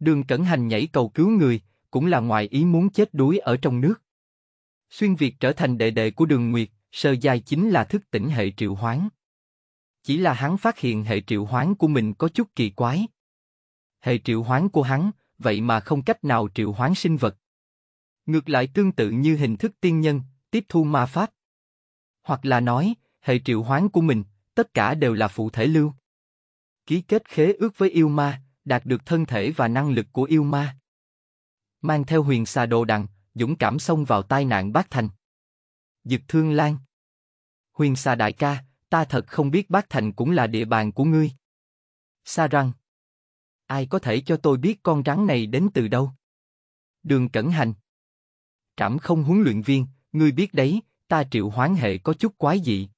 Đường Cẩn Hành nhảy cầu cứu người, cũng là ngoài ý muốn chết đuối ở trong nước. Xuyên Việt trở thành đệ đệ của Đường Nguyệt, sơ giai chính là thức tỉnh hệ triệu hoán. Chỉ là hắn phát hiện hệ triệu hoán của mình có chút kỳ quái. Hệ triệu hoán của hắn, vậy mà không cách nào triệu hoán sinh vật. Ngược lại tương tự như hình thức tiên nhân, tiếp thu ma pháp. Hoặc là nói, hệ triệu hoán của mình, tất cả đều là phụ thể lưu. Ký kết khế ước với yêu ma, đạt được thân thể và năng lực của yêu ma. Mang theo huyền xà đồ đằng, dũng cảm xông vào tai nạn Bác Thành. Dực Thương Lan Huyền xà đại ca, ta thật không biết Bác Thành cũng là địa bàn của ngươi. Sa răng Ai có thể cho tôi biết con rắn này đến từ đâu? Đường Cẩn Hành Trảm không huấn luyện viên, ngươi biết đấy, ta triệu hoán hệ có chút quái dị.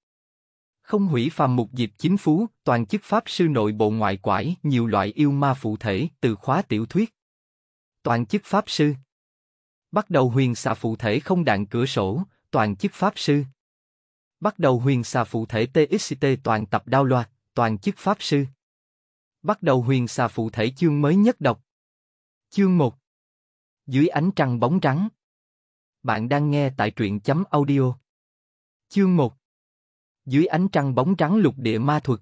Không hủy phàm mục diệp chính phú, toàn chức pháp sư nội bộ ngoại quải, nhiều loại yêu ma phụ thể, từ khóa tiểu thuyết. Toàn chức pháp sư. Bắt đầu huyền xạ phụ thể không đạn cửa sổ, toàn chức pháp sư. Bắt đầu huyền xà phụ thể TXT toàn tập đao loạt, toàn chức pháp sư. Bắt đầu huyền xà phụ thể chương mới nhất đọc. Chương 1 Dưới ánh trăng bóng trắng Bạn đang nghe tại truyện chấm audio. Chương 1 dưới ánh trăng bóng trắng lục địa ma thuật.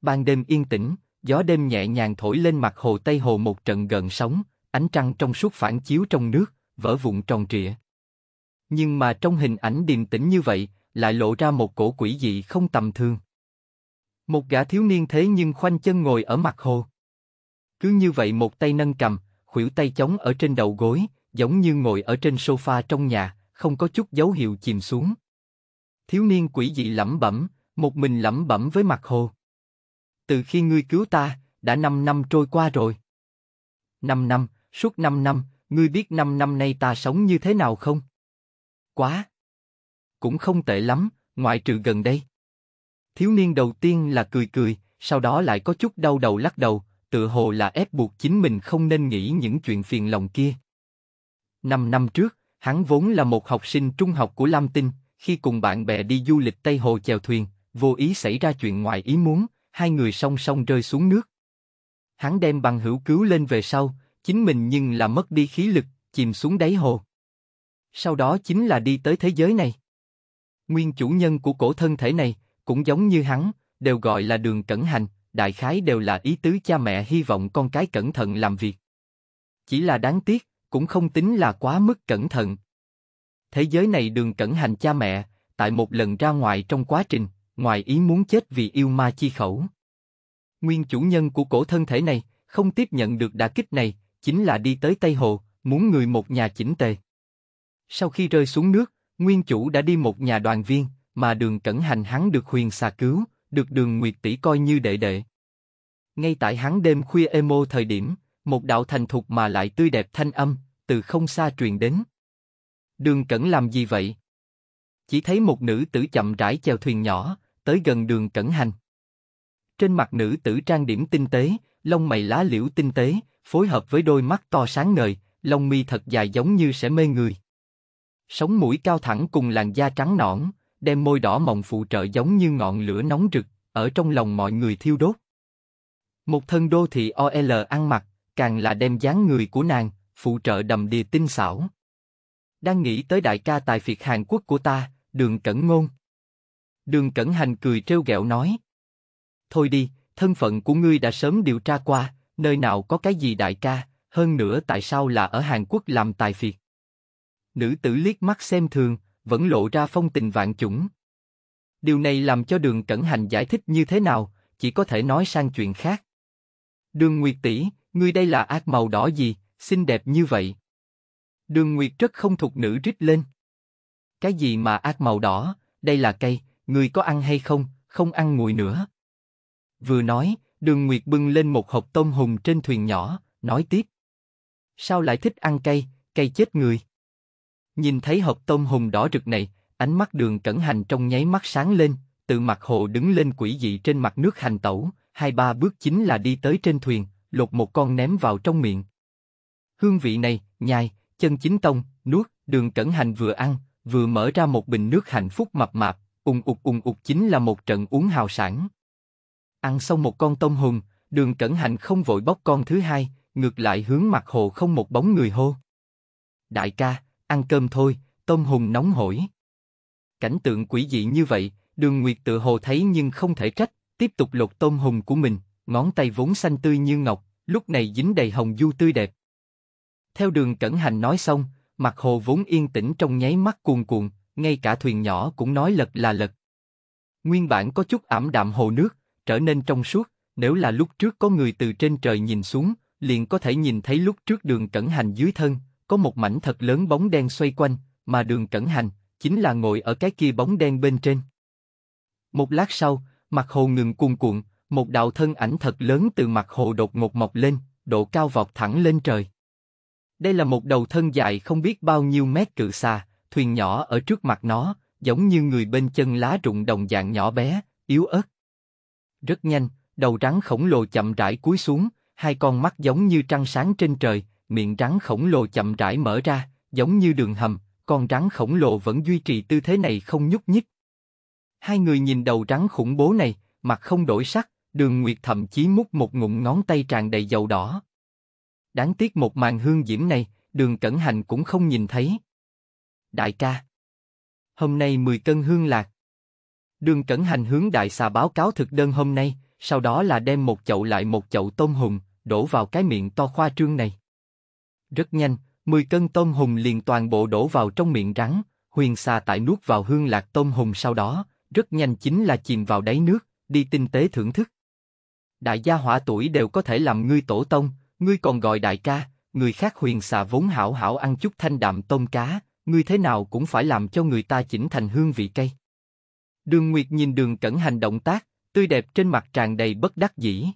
Ban đêm yên tĩnh, gió đêm nhẹ nhàng thổi lên mặt hồ Tây Hồ một trận gần sóng, ánh trăng trong suốt phản chiếu trong nước, vỡ vụn tròn trịa. Nhưng mà trong hình ảnh điềm tĩnh như vậy, lại lộ ra một cổ quỷ dị không tầm thường. Một gã thiếu niên thế nhưng khoanh chân ngồi ở mặt hồ. Cứ như vậy một tay nâng cầm, khuỷu tay chống ở trên đầu gối, giống như ngồi ở trên sofa trong nhà, không có chút dấu hiệu chìm xuống thiếu niên quỷ dị lẩm bẩm, một mình lẩm bẩm với mặt hồ. Từ khi ngươi cứu ta, đã năm năm trôi qua rồi. năm năm, suốt năm năm, ngươi biết năm năm nay ta sống như thế nào không? Quá! Cũng không tệ lắm, ngoại trừ gần đây. Thiếu niên đầu tiên là cười cười, sau đó lại có chút đau đầu lắc đầu, tự hồ là ép buộc chính mình không nên nghĩ những chuyện phiền lòng kia. Năm năm trước, hắn vốn là một học sinh trung học của Lam Tinh, khi cùng bạn bè đi du lịch Tây Hồ chèo thuyền, vô ý xảy ra chuyện ngoài ý muốn, hai người song song rơi xuống nước. Hắn đem bằng hữu cứu lên về sau, chính mình nhưng là mất đi khí lực, chìm xuống đáy hồ. Sau đó chính là đi tới thế giới này. Nguyên chủ nhân của cổ thân thể này, cũng giống như hắn, đều gọi là đường cẩn hành, đại khái đều là ý tứ cha mẹ hy vọng con cái cẩn thận làm việc. Chỉ là đáng tiếc, cũng không tính là quá mức cẩn thận. Thế giới này đường cẩn hành cha mẹ, tại một lần ra ngoài trong quá trình, ngoài ý muốn chết vì yêu ma chi khẩu. Nguyên chủ nhân của cổ thân thể này, không tiếp nhận được đả kích này, chính là đi tới Tây Hồ, muốn người một nhà chỉnh tề. Sau khi rơi xuống nước, nguyên chủ đã đi một nhà đoàn viên, mà đường cẩn hành hắn được huyền xà cứu, được đường nguyệt tỷ coi như đệ đệ. Ngay tại hắn đêm khuya emo thời điểm, một đạo thành thục mà lại tươi đẹp thanh âm, từ không xa truyền đến. Đường Cẩn làm gì vậy? Chỉ thấy một nữ tử chậm rãi chèo thuyền nhỏ, tới gần đường Cẩn Hành. Trên mặt nữ tử trang điểm tinh tế, lông mày lá liễu tinh tế, phối hợp với đôi mắt to sáng ngời, lông mi thật dài giống như sẽ mê người. Sống mũi cao thẳng cùng làn da trắng nõn, đem môi đỏ mọng phụ trợ giống như ngọn lửa nóng rực, ở trong lòng mọi người thiêu đốt. Một thân đô thị OL ăn mặc, càng là đem dáng người của nàng, phụ trợ đầm đìa tinh xảo đang nghĩ tới đại ca tài phiệt Hàn Quốc của ta, đường cẩn ngôn. Đường cẩn hành cười trêu ghẹo nói. Thôi đi, thân phận của ngươi đã sớm điều tra qua, nơi nào có cái gì đại ca, hơn nữa tại sao là ở Hàn Quốc làm tài phiệt. Nữ tử liếc mắt xem thường, vẫn lộ ra phong tình vạn chủng. Điều này làm cho đường cẩn hành giải thích như thế nào, chỉ có thể nói sang chuyện khác. Đường Nguyệt tỷ, ngươi đây là ác màu đỏ gì, xinh đẹp như vậy. Đường Nguyệt rất không thuộc nữ rít lên. Cái gì mà ác màu đỏ, đây là cây, người có ăn hay không, không ăn nguội nữa. Vừa nói, Đường Nguyệt bưng lên một hộp tôm hùm trên thuyền nhỏ, nói tiếp. Sao lại thích ăn cây, cây chết người. Nhìn thấy hộp tôm hùm đỏ rực này, ánh mắt đường cẩn hành trong nháy mắt sáng lên, tự mặt hồ đứng lên quỷ dị trên mặt nước hành tẩu, hai ba bước chính là đi tới trên thuyền, lột một con ném vào trong miệng. Hương vị này, nhai, chân chính tông, nuốt, đường cẩn hành vừa ăn, vừa mở ra một bình nước hạnh phúc mập mạp, ung ục ung ục chính là một trận uống hào sản. Ăn xong một con tôm hùm, đường cẩn hành không vội bóc con thứ hai, ngược lại hướng mặt hồ không một bóng người hô. Đại ca, ăn cơm thôi, tôm hùm nóng hổi. Cảnh tượng quỷ dị như vậy, đường Nguyệt tự hồ thấy nhưng không thể trách, tiếp tục lột tôm hùm của mình, ngón tay vốn xanh tươi như ngọc, lúc này dính đầy hồng du tươi đẹp. Theo đường cẩn hành nói xong, mặt hồ vốn yên tĩnh trong nháy mắt cuồn cuộn, ngay cả thuyền nhỏ cũng nói lật là lật. Nguyên bản có chút ẩm đạm hồ nước, trở nên trong suốt, nếu là lúc trước có người từ trên trời nhìn xuống, liền có thể nhìn thấy lúc trước đường cẩn hành dưới thân, có một mảnh thật lớn bóng đen xoay quanh, mà đường cẩn hành, chính là ngồi ở cái kia bóng đen bên trên. Một lát sau, mặt hồ ngừng cuồn cuộn, một đạo thân ảnh thật lớn từ mặt hồ đột ngột mọc lên, độ cao vọt thẳng lên trời. Đây là một đầu thân dài không biết bao nhiêu mét cự xa, thuyền nhỏ ở trước mặt nó, giống như người bên chân lá rụng đồng dạng nhỏ bé, yếu ớt. Rất nhanh, đầu rắn khổng lồ chậm rãi cúi xuống, hai con mắt giống như trăng sáng trên trời, miệng rắn khổng lồ chậm rãi mở ra, giống như đường hầm, con rắn khổng lồ vẫn duy trì tư thế này không nhúc nhích. Hai người nhìn đầu rắn khủng bố này, mặt không đổi sắc, đường Nguyệt thậm chí mút một ngụm ngón tay tràn đầy dầu đỏ. Đáng tiếc một màn hương diễm này, đường cẩn hành cũng không nhìn thấy. Đại ca, hôm nay 10 cân hương lạc. Đường cẩn hành hướng đại xà báo cáo thực đơn hôm nay, sau đó là đem một chậu lại một chậu tôm hùm, đổ vào cái miệng to khoa trương này. Rất nhanh, 10 cân tôm hùm liền toàn bộ đổ vào trong miệng rắn, huyền xà tại nuốt vào hương lạc tôm hùm sau đó, rất nhanh chính là chìm vào đáy nước, đi tinh tế thưởng thức. Đại gia hỏa tuổi đều có thể làm ngươi tổ tông, Ngươi còn gọi đại ca, người khác huyền xà vốn hảo hảo ăn chút thanh đạm tôm cá, ngươi thế nào cũng phải làm cho người ta chỉnh thành hương vị cây. Đường Nguyệt nhìn đường cẩn hành động tác, tươi đẹp trên mặt tràn đầy bất đắc dĩ.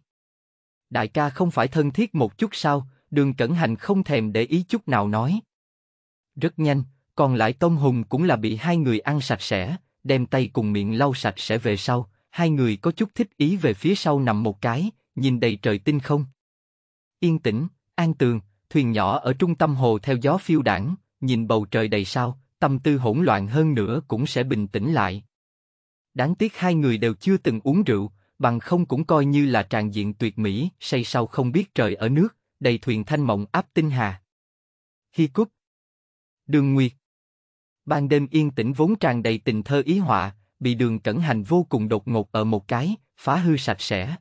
Đại ca không phải thân thiết một chút sao, đường cẩn hành không thèm để ý chút nào nói. Rất nhanh, còn lại tôm Hùng cũng là bị hai người ăn sạch sẽ, đem tay cùng miệng lau sạch sẽ về sau, hai người có chút thích ý về phía sau nằm một cái, nhìn đầy trời tinh không yên tĩnh, an tường, thuyền nhỏ ở trung tâm hồ theo gió phiêu đảng, nhìn bầu trời đầy sao, tâm tư hỗn loạn hơn nữa cũng sẽ bình tĩnh lại. Đáng tiếc hai người đều chưa từng uống rượu, bằng không cũng coi như là tràn diện tuyệt mỹ, say sau không biết trời ở nước, đầy thuyền thanh mộng áp tinh hà. Hi Cúc Đường Nguyệt Ban đêm yên tĩnh vốn tràn đầy tình thơ ý họa, bị đường cẩn hành vô cùng đột ngột ở một cái, phá hư sạch sẽ.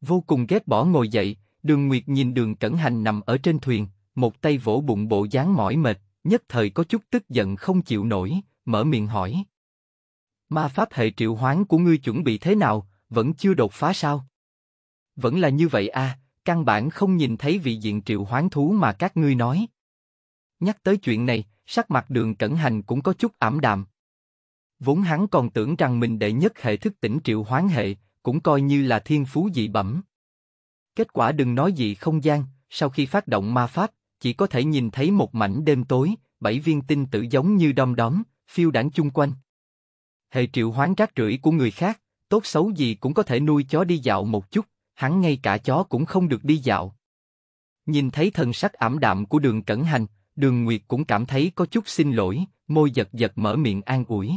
Vô cùng ghét bỏ ngồi dậy, Đường Nguyệt nhìn đường cẩn hành nằm ở trên thuyền, một tay vỗ bụng bộ dáng mỏi mệt, nhất thời có chút tức giận không chịu nổi, mở miệng hỏi. Ma pháp hệ triệu hoán của ngươi chuẩn bị thế nào, vẫn chưa đột phá sao? Vẫn là như vậy à, căn bản không nhìn thấy vị diện triệu hoán thú mà các ngươi nói. Nhắc tới chuyện này, sắc mặt đường cẩn hành cũng có chút ảm đạm. Vốn hắn còn tưởng rằng mình đệ nhất hệ thức tỉnh triệu hoán hệ, cũng coi như là thiên phú dị bẩm. Kết quả đừng nói gì không gian, sau khi phát động ma pháp, chỉ có thể nhìn thấy một mảnh đêm tối, bảy viên tinh tử giống như đom đóm, phiêu đảng chung quanh. Hệ triệu hoán rác rưởi của người khác, tốt xấu gì cũng có thể nuôi chó đi dạo một chút, hắn ngay cả chó cũng không được đi dạo. Nhìn thấy thần sắc ảm đạm của đường cẩn hành, đường Nguyệt cũng cảm thấy có chút xin lỗi, môi giật giật mở miệng an ủi.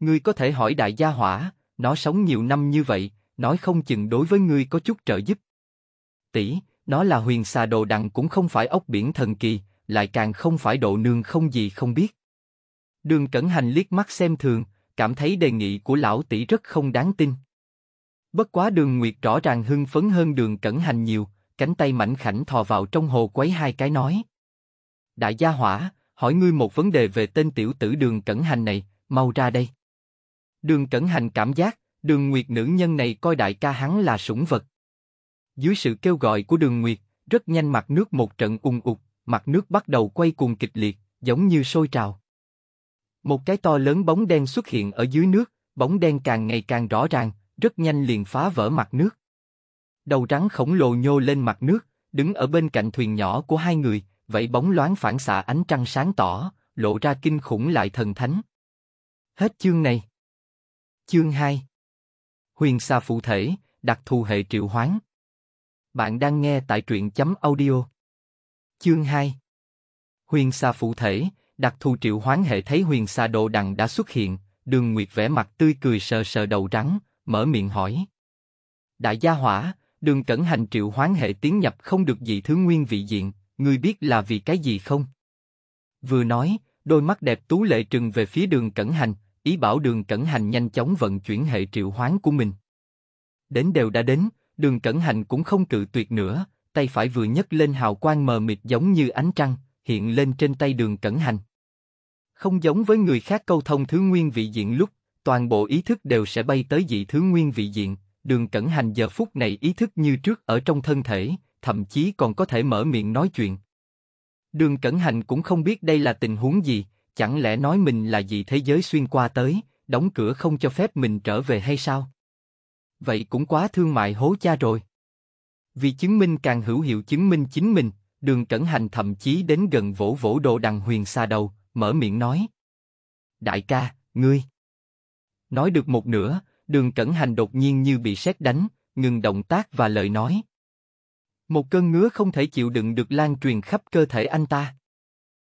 Ngươi có thể hỏi đại gia hỏa, nó sống nhiều năm như vậy, nói không chừng đối với ngươi có chút trợ giúp tỷ, nó là huyền xà đồ đằng cũng không phải ốc biển thần kỳ, lại càng không phải độ nương không gì không biết. Đường Cẩn Hành liếc mắt xem thường, cảm thấy đề nghị của lão tỷ rất không đáng tin. Bất quá đường Nguyệt rõ ràng hưng phấn hơn đường Cẩn Hành nhiều, cánh tay mảnh khảnh thò vào trong hồ quấy hai cái nói. Đại gia hỏa, hỏi ngươi một vấn đề về tên tiểu tử đường Cẩn Hành này, mau ra đây. Đường Cẩn Hành cảm giác, đường Nguyệt nữ nhân này coi đại ca hắn là sủng vật. Dưới sự kêu gọi của Đường Nguyệt, rất nhanh mặt nước một trận ùng ục, mặt nước bắt đầu quay cuồng kịch liệt, giống như sôi trào. Một cái to lớn bóng đen xuất hiện ở dưới nước, bóng đen càng ngày càng rõ ràng, rất nhanh liền phá vỡ mặt nước. Đầu rắn khổng lồ nhô lên mặt nước, đứng ở bên cạnh thuyền nhỏ của hai người, vậy bóng loáng phản xạ ánh trăng sáng tỏ, lộ ra kinh khủng lại thần thánh. Hết chương này. Chương 2 Huyền xa phụ thể, đặc thù hệ triệu hoán. Bạn đang nghe tại truyện chấm audio. Chương 2 Huyền xà phụ thể, đặc thù triệu hoán hệ thấy huyền xà đồ đằng đã xuất hiện, đường nguyệt vẻ mặt tươi cười sờ sờ đầu rắn, mở miệng hỏi. Đại gia hỏa, đường cẩn hành triệu hoán hệ tiến nhập không được gì thứ nguyên vị diện, ngươi biết là vì cái gì không? Vừa nói, đôi mắt đẹp tú lệ trừng về phía đường cẩn hành, ý bảo đường cẩn hành nhanh chóng vận chuyển hệ triệu hoán của mình. Đến đều đã đến, đường cẩn hành cũng không cự tuyệt nữa, tay phải vừa nhấc lên hào quang mờ mịt giống như ánh trăng, hiện lên trên tay đường cẩn hành. Không giống với người khác câu thông thứ nguyên vị diện lúc, toàn bộ ý thức đều sẽ bay tới dị thứ nguyên vị diện, đường cẩn hành giờ phút này ý thức như trước ở trong thân thể, thậm chí còn có thể mở miệng nói chuyện. Đường cẩn hành cũng không biết đây là tình huống gì, chẳng lẽ nói mình là dị thế giới xuyên qua tới, đóng cửa không cho phép mình trở về hay sao? vậy cũng quá thương mại hố cha rồi. Vì chứng minh càng hữu hiệu chứng minh chính mình, đường cẩn hành thậm chí đến gần vỗ vỗ đồ đằng huyền xa đầu, mở miệng nói. Đại ca, ngươi. Nói được một nửa, đường cẩn hành đột nhiên như bị sét đánh, ngừng động tác và lời nói. Một cơn ngứa không thể chịu đựng được lan truyền khắp cơ thể anh ta.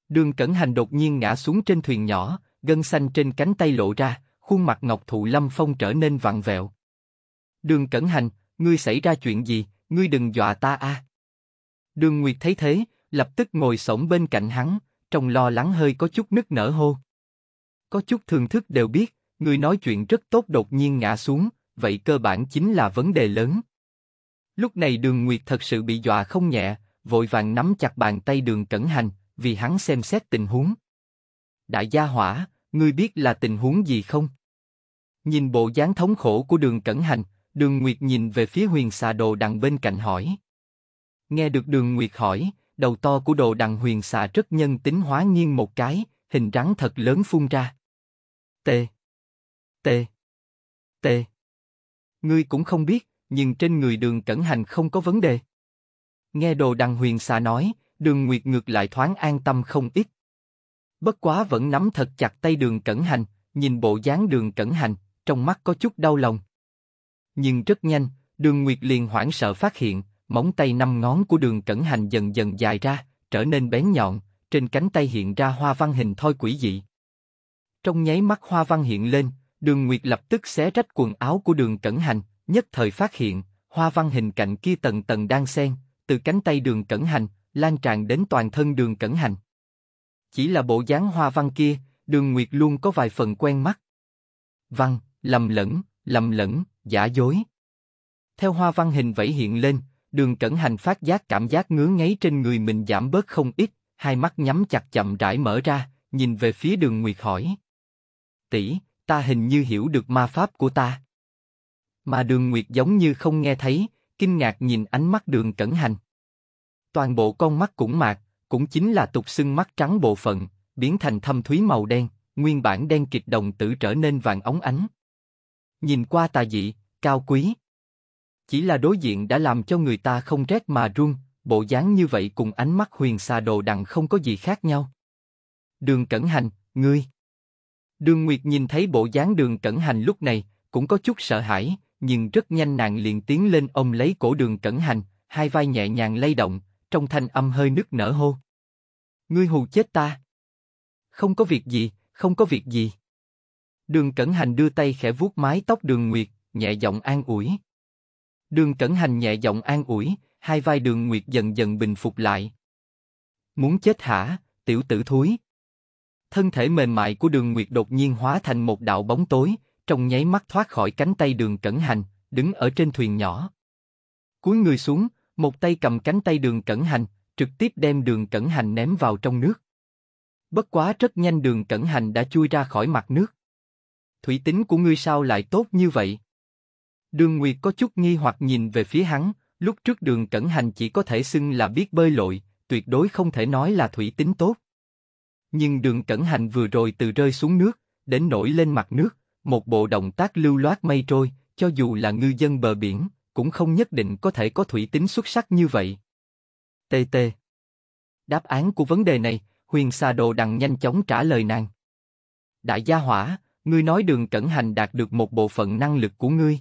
Đường cẩn hành đột nhiên ngã xuống trên thuyền nhỏ, gân xanh trên cánh tay lộ ra, khuôn mặt ngọc thụ lâm phong trở nên vặn vẹo. Đường Cẩn Hành, ngươi xảy ra chuyện gì, ngươi đừng dọa ta a. À. Đường Nguyệt thấy thế, lập tức ngồi xổm bên cạnh hắn, trong lo lắng hơi có chút nức nở hô. Có chút thường thức đều biết, ngươi nói chuyện rất tốt đột nhiên ngã xuống, vậy cơ bản chính là vấn đề lớn. Lúc này Đường Nguyệt thật sự bị dọa không nhẹ, vội vàng nắm chặt bàn tay Đường Cẩn Hành, vì hắn xem xét tình huống. Đại gia hỏa, ngươi biết là tình huống gì không? Nhìn bộ dáng thống khổ của Đường Cẩn Hành, Đường Nguyệt nhìn về phía huyền xà đồ đằng bên cạnh hỏi. Nghe được đường Nguyệt hỏi, đầu to của đồ đằng huyền xà rất nhân tính hóa nghiêng một cái, hình rắn thật lớn phun ra. T. T. T. Ngươi cũng không biết, nhưng trên người đường cẩn hành không có vấn đề. Nghe đồ đằng huyền xà nói, đường Nguyệt ngược lại thoáng an tâm không ít. Bất quá vẫn nắm thật chặt tay đường cẩn hành, nhìn bộ dáng đường cẩn hành, trong mắt có chút đau lòng. Nhưng rất nhanh, Đường Nguyệt liền hoảng sợ phát hiện, móng tay năm ngón của Đường Cẩn Hành dần dần dài ra, trở nên bén nhọn, trên cánh tay hiện ra hoa văn hình thoi quỷ dị. Trong nháy mắt hoa văn hiện lên, Đường Nguyệt lập tức xé rách quần áo của Đường Cẩn Hành, nhất thời phát hiện, hoa văn hình cạnh kia tầng tầng đang xen, từ cánh tay Đường Cẩn Hành, lan tràn đến toàn thân Đường Cẩn Hành. Chỉ là bộ dáng hoa văn kia, Đường Nguyệt luôn có vài phần quen mắt. Văn, lầm lẫn, lầm lẫn, giả dối. Theo hoa văn hình vẫy hiện lên, đường cẩn hành phát giác cảm giác ngứa ngáy trên người mình giảm bớt không ít, hai mắt nhắm chặt chậm rãi mở ra, nhìn về phía đường nguyệt hỏi. Tỷ, ta hình như hiểu được ma pháp của ta. Mà đường nguyệt giống như không nghe thấy, kinh ngạc nhìn ánh mắt đường cẩn hành. Toàn bộ con mắt cũng mạc, cũng chính là tục xưng mắt trắng bộ phận, biến thành thâm thúy màu đen, nguyên bản đen kịch đồng tử trở nên vàng óng ánh. Nhìn qua tà dị, cao quý. Chỉ là đối diện đã làm cho người ta không rét mà run, bộ dáng như vậy cùng ánh mắt huyền xà đồ đằng không có gì khác nhau. Đường Cẩn Hành, ngươi. Đường Nguyệt nhìn thấy bộ dáng đường Cẩn Hành lúc này, cũng có chút sợ hãi, nhưng rất nhanh nàng liền tiến lên ôm lấy cổ đường Cẩn Hành, hai vai nhẹ nhàng lay động, trong thanh âm hơi nức nở hô. Ngươi hù chết ta. Không có việc gì, không có việc gì. Đường Cẩn Hành đưa tay khẽ vuốt mái tóc Đường Nguyệt, nhẹ giọng an ủi. Đường Cẩn Hành nhẹ giọng an ủi, hai vai Đường Nguyệt dần dần bình phục lại. Muốn chết hả, tiểu tử thối. Thân thể mềm mại của Đường Nguyệt đột nhiên hóa thành một đạo bóng tối, trong nháy mắt thoát khỏi cánh tay Đường Cẩn Hành, đứng ở trên thuyền nhỏ. Cúi người xuống, một tay cầm cánh tay Đường Cẩn Hành, trực tiếp đem Đường Cẩn Hành ném vào trong nước. Bất quá rất nhanh Đường Cẩn Hành đã chui ra khỏi mặt nước thủy tính của ngươi sao lại tốt như vậy? Đường Nguyệt có chút nghi hoặc nhìn về phía hắn, lúc trước đường cẩn hành chỉ có thể xưng là biết bơi lội, tuyệt đối không thể nói là thủy tính tốt. Nhưng đường cẩn hành vừa rồi từ rơi xuống nước, đến nổi lên mặt nước, một bộ động tác lưu loát mây trôi, cho dù là ngư dân bờ biển, cũng không nhất định có thể có thủy tính xuất sắc như vậy. T T. Đáp án của vấn đề này, huyền xà đồ đằng nhanh chóng trả lời nàng. Đại gia hỏa, Ngươi nói đường cẩn hành đạt được một bộ phận năng lực của ngươi.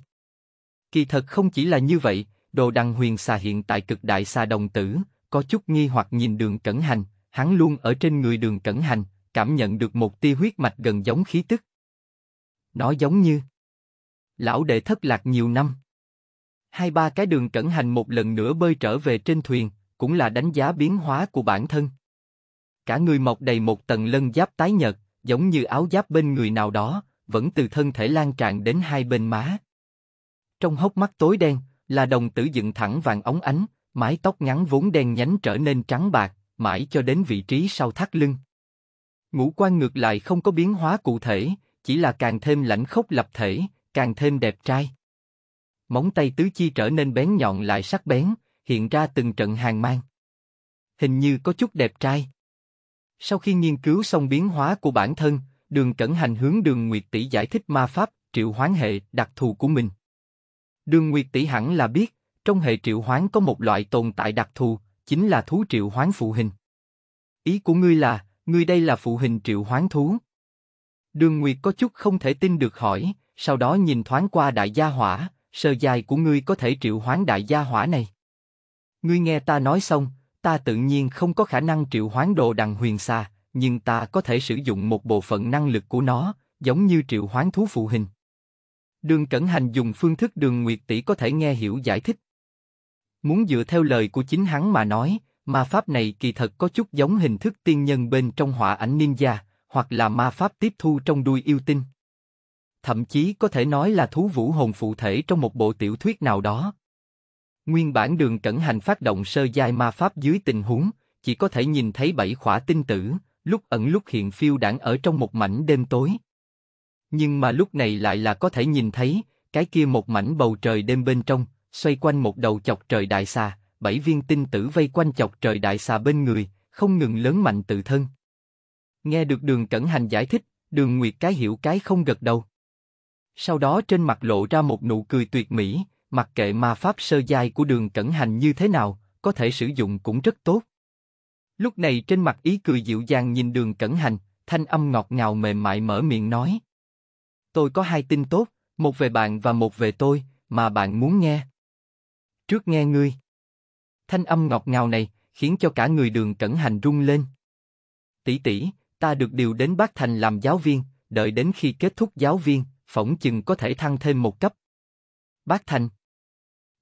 Kỳ thật không chỉ là như vậy, đồ đăng huyền xà hiện tại cực đại xa đồng tử, có chút nghi hoặc nhìn đường cẩn hành, hắn luôn ở trên người đường cẩn hành, cảm nhận được một tia huyết mạch gần giống khí tức. Nó giống như lão đệ thất lạc nhiều năm. Hai ba cái đường cẩn hành một lần nữa bơi trở về trên thuyền, cũng là đánh giá biến hóa của bản thân. Cả người mọc đầy một tầng lân giáp tái nhợt, giống như áo giáp bên người nào đó, vẫn từ thân thể lan tràn đến hai bên má. Trong hốc mắt tối đen, là đồng tử dựng thẳng vàng ống ánh, mái tóc ngắn vốn đen nhánh trở nên trắng bạc, mãi cho đến vị trí sau thắt lưng. Ngũ quan ngược lại không có biến hóa cụ thể, chỉ là càng thêm lãnh khốc lập thể, càng thêm đẹp trai. Móng tay tứ chi trở nên bén nhọn lại sắc bén, hiện ra từng trận hàng mang. Hình như có chút đẹp trai. Sau khi nghiên cứu xong biến hóa của bản thân, Đường Cẩn Hành hướng Đường Nguyệt Tỷ giải thích ma pháp triệu hoán hệ đặc thù của mình. Đường Nguyệt Tỷ hẳn là biết, trong hệ triệu hoán có một loại tồn tại đặc thù, chính là thú triệu hoán phụ hình. Ý của ngươi là, ngươi đây là phụ hình triệu hoán thú. Đường Nguyệt có chút không thể tin được hỏi, sau đó nhìn thoáng qua đại gia hỏa, sơ dài của ngươi có thể triệu hoán đại gia hỏa này. Ngươi nghe ta nói xong, Ta tự nhiên không có khả năng triệu hoán đồ đằng huyền xa, nhưng ta có thể sử dụng một bộ phận năng lực của nó, giống như triệu hoán thú phụ hình. Đường Cẩn Hành dùng phương thức đường Nguyệt Tỷ có thể nghe hiểu giải thích. Muốn dựa theo lời của chính hắn mà nói, ma pháp này kỳ thật có chút giống hình thức tiên nhân bên trong họa ảnh ninja, hoặc là ma pháp tiếp thu trong đuôi yêu tinh. Thậm chí có thể nói là thú vũ hồn phụ thể trong một bộ tiểu thuyết nào đó. Nguyên bản đường cẩn hành phát động sơ giai ma pháp dưới tình huống, chỉ có thể nhìn thấy bảy khỏa tinh tử, lúc ẩn lúc hiện phiêu đảng ở trong một mảnh đêm tối. Nhưng mà lúc này lại là có thể nhìn thấy, cái kia một mảnh bầu trời đêm bên trong, xoay quanh một đầu chọc trời đại xà, bảy viên tinh tử vây quanh chọc trời đại xà bên người, không ngừng lớn mạnh tự thân. Nghe được đường cẩn hành giải thích, đường nguyệt cái hiểu cái không gật đầu. Sau đó trên mặt lộ ra một nụ cười tuyệt mỹ, Mặc kệ ma pháp sơ giai của đường cẩn hành như thế nào, có thể sử dụng cũng rất tốt. Lúc này trên mặt ý cười dịu dàng nhìn đường cẩn hành, thanh âm ngọt ngào mềm mại mở miệng nói. Tôi có hai tin tốt, một về bạn và một về tôi, mà bạn muốn nghe. Trước nghe ngươi. Thanh âm ngọt ngào này khiến cho cả người đường cẩn hành rung lên. Tỷ tỷ, ta được điều đến bác Thành làm giáo viên, đợi đến khi kết thúc giáo viên, phỏng chừng có thể thăng thêm một cấp. Bác Thành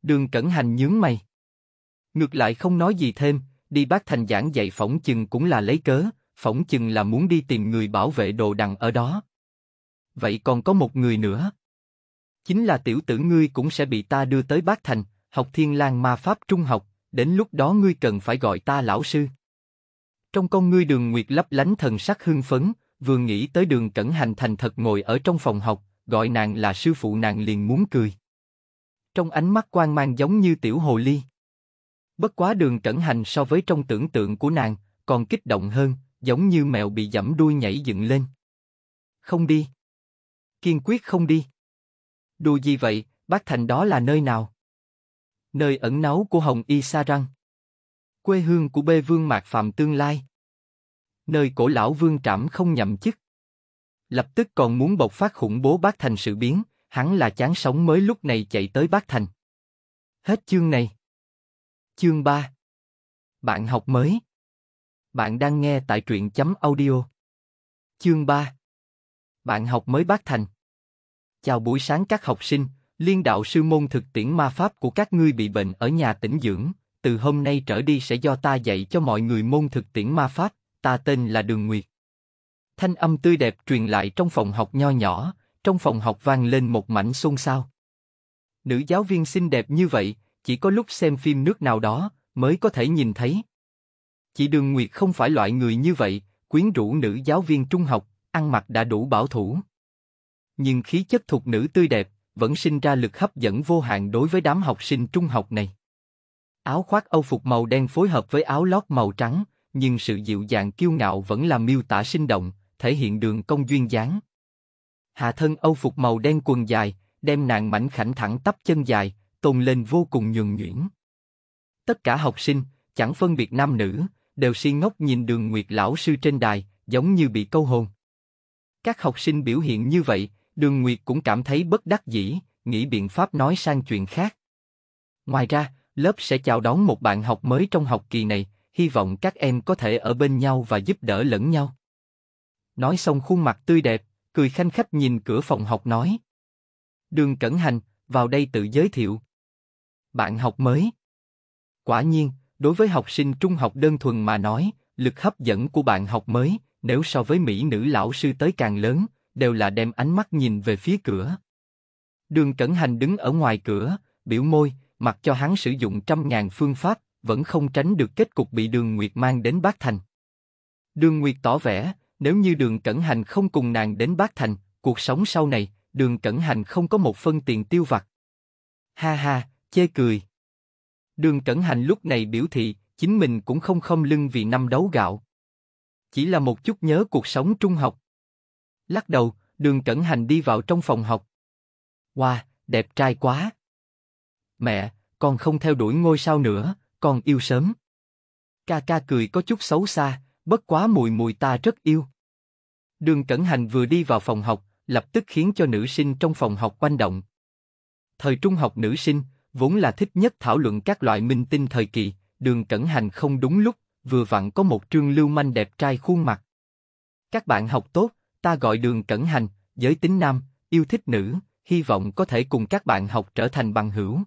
Đường Cẩn Hành nhướng mày. Ngược lại không nói gì thêm, đi bác thành giảng dạy phỏng chừng cũng là lấy cớ, phỏng chừng là muốn đi tìm người bảo vệ đồ đằng ở đó. Vậy còn có một người nữa. Chính là tiểu tử ngươi cũng sẽ bị ta đưa tới bác thành, học thiên lang ma pháp trung học, đến lúc đó ngươi cần phải gọi ta lão sư. Trong con ngươi đường nguyệt lấp lánh thần sắc hưng phấn, vừa nghĩ tới đường cẩn hành thành thật ngồi ở trong phòng học, gọi nàng là sư phụ nàng liền muốn cười trong ánh mắt quan mang giống như tiểu hồ ly. Bất quá đường trẩn hành so với trong tưởng tượng của nàng, còn kích động hơn, giống như mèo bị giẫm đuôi nhảy dựng lên. Không đi. Kiên quyết không đi. Đùa gì vậy, bác thành đó là nơi nào? Nơi ẩn náu của Hồng Y Sa Răng. Quê hương của bê vương mạc phàm tương lai. Nơi cổ lão vương trảm không nhậm chức. Lập tức còn muốn bộc phát khủng bố bác thành sự biến, hắn là chán sống mới lúc này chạy tới Bác Thành. Hết chương này. Chương 3 Bạn học mới Bạn đang nghe tại truyện chấm audio. Chương 3 Bạn học mới Bác Thành Chào buổi sáng các học sinh, liên đạo sư môn thực tiễn ma pháp của các ngươi bị bệnh ở nhà tĩnh dưỡng, từ hôm nay trở đi sẽ do ta dạy cho mọi người môn thực tiễn ma pháp, ta tên là Đường Nguyệt. Thanh âm tươi đẹp truyền lại trong phòng học nho nhỏ, trong phòng học vang lên một mảnh xôn xao. Nữ giáo viên xinh đẹp như vậy, chỉ có lúc xem phim nước nào đó mới có thể nhìn thấy. Chị Đường Nguyệt không phải loại người như vậy, quyến rũ nữ giáo viên trung học, ăn mặc đã đủ bảo thủ. Nhưng khí chất thuộc nữ tươi đẹp, vẫn sinh ra lực hấp dẫn vô hạn đối với đám học sinh trung học này. Áo khoác âu phục màu đen phối hợp với áo lót màu trắng, nhưng sự dịu dàng kiêu ngạo vẫn làm miêu tả sinh động, thể hiện đường công duyên dáng hạ thân âu phục màu đen quần dài, đem nàng mảnh khảnh thẳng tắp chân dài, tôn lên vô cùng nhường nhuyễn. Tất cả học sinh, chẳng phân biệt nam nữ, đều si ngốc nhìn đường Nguyệt lão sư trên đài, giống như bị câu hồn. Các học sinh biểu hiện như vậy, đường Nguyệt cũng cảm thấy bất đắc dĩ, nghĩ biện pháp nói sang chuyện khác. Ngoài ra, lớp sẽ chào đón một bạn học mới trong học kỳ này, hy vọng các em có thể ở bên nhau và giúp đỡ lẫn nhau. Nói xong khuôn mặt tươi đẹp, cười khanh khách nhìn cửa phòng học nói. Đường Cẩn Hành, vào đây tự giới thiệu. Bạn học mới. Quả nhiên, đối với học sinh trung học đơn thuần mà nói, lực hấp dẫn của bạn học mới, nếu so với mỹ nữ lão sư tới càng lớn, đều là đem ánh mắt nhìn về phía cửa. Đường Cẩn Hành đứng ở ngoài cửa, biểu môi, mặc cho hắn sử dụng trăm ngàn phương pháp, vẫn không tránh được kết cục bị Đường Nguyệt mang đến Bát Thành. Đường Nguyệt tỏ vẻ, nếu như đường Cẩn Hành không cùng nàng đến Bác Thành, cuộc sống sau này, đường Cẩn Hành không có một phân tiền tiêu vặt. Ha ha, chê cười. Đường Cẩn Hành lúc này biểu thị, chính mình cũng không không lưng vì năm đấu gạo. Chỉ là một chút nhớ cuộc sống trung học. Lắc đầu, đường Cẩn Hành đi vào trong phòng học. Wow, đẹp trai quá. Mẹ, con không theo đuổi ngôi sao nữa, con yêu sớm. Ca ca cười có chút xấu xa, bất quá mùi mùi ta rất yêu. Đường Cẩn Hành vừa đi vào phòng học, lập tức khiến cho nữ sinh trong phòng học quanh động. Thời trung học nữ sinh, vốn là thích nhất thảo luận các loại minh tinh thời kỳ, đường Cẩn Hành không đúng lúc, vừa vặn có một trương lưu manh đẹp trai khuôn mặt. Các bạn học tốt, ta gọi đường Cẩn Hành, giới tính nam, yêu thích nữ, hy vọng có thể cùng các bạn học trở thành bằng hữu.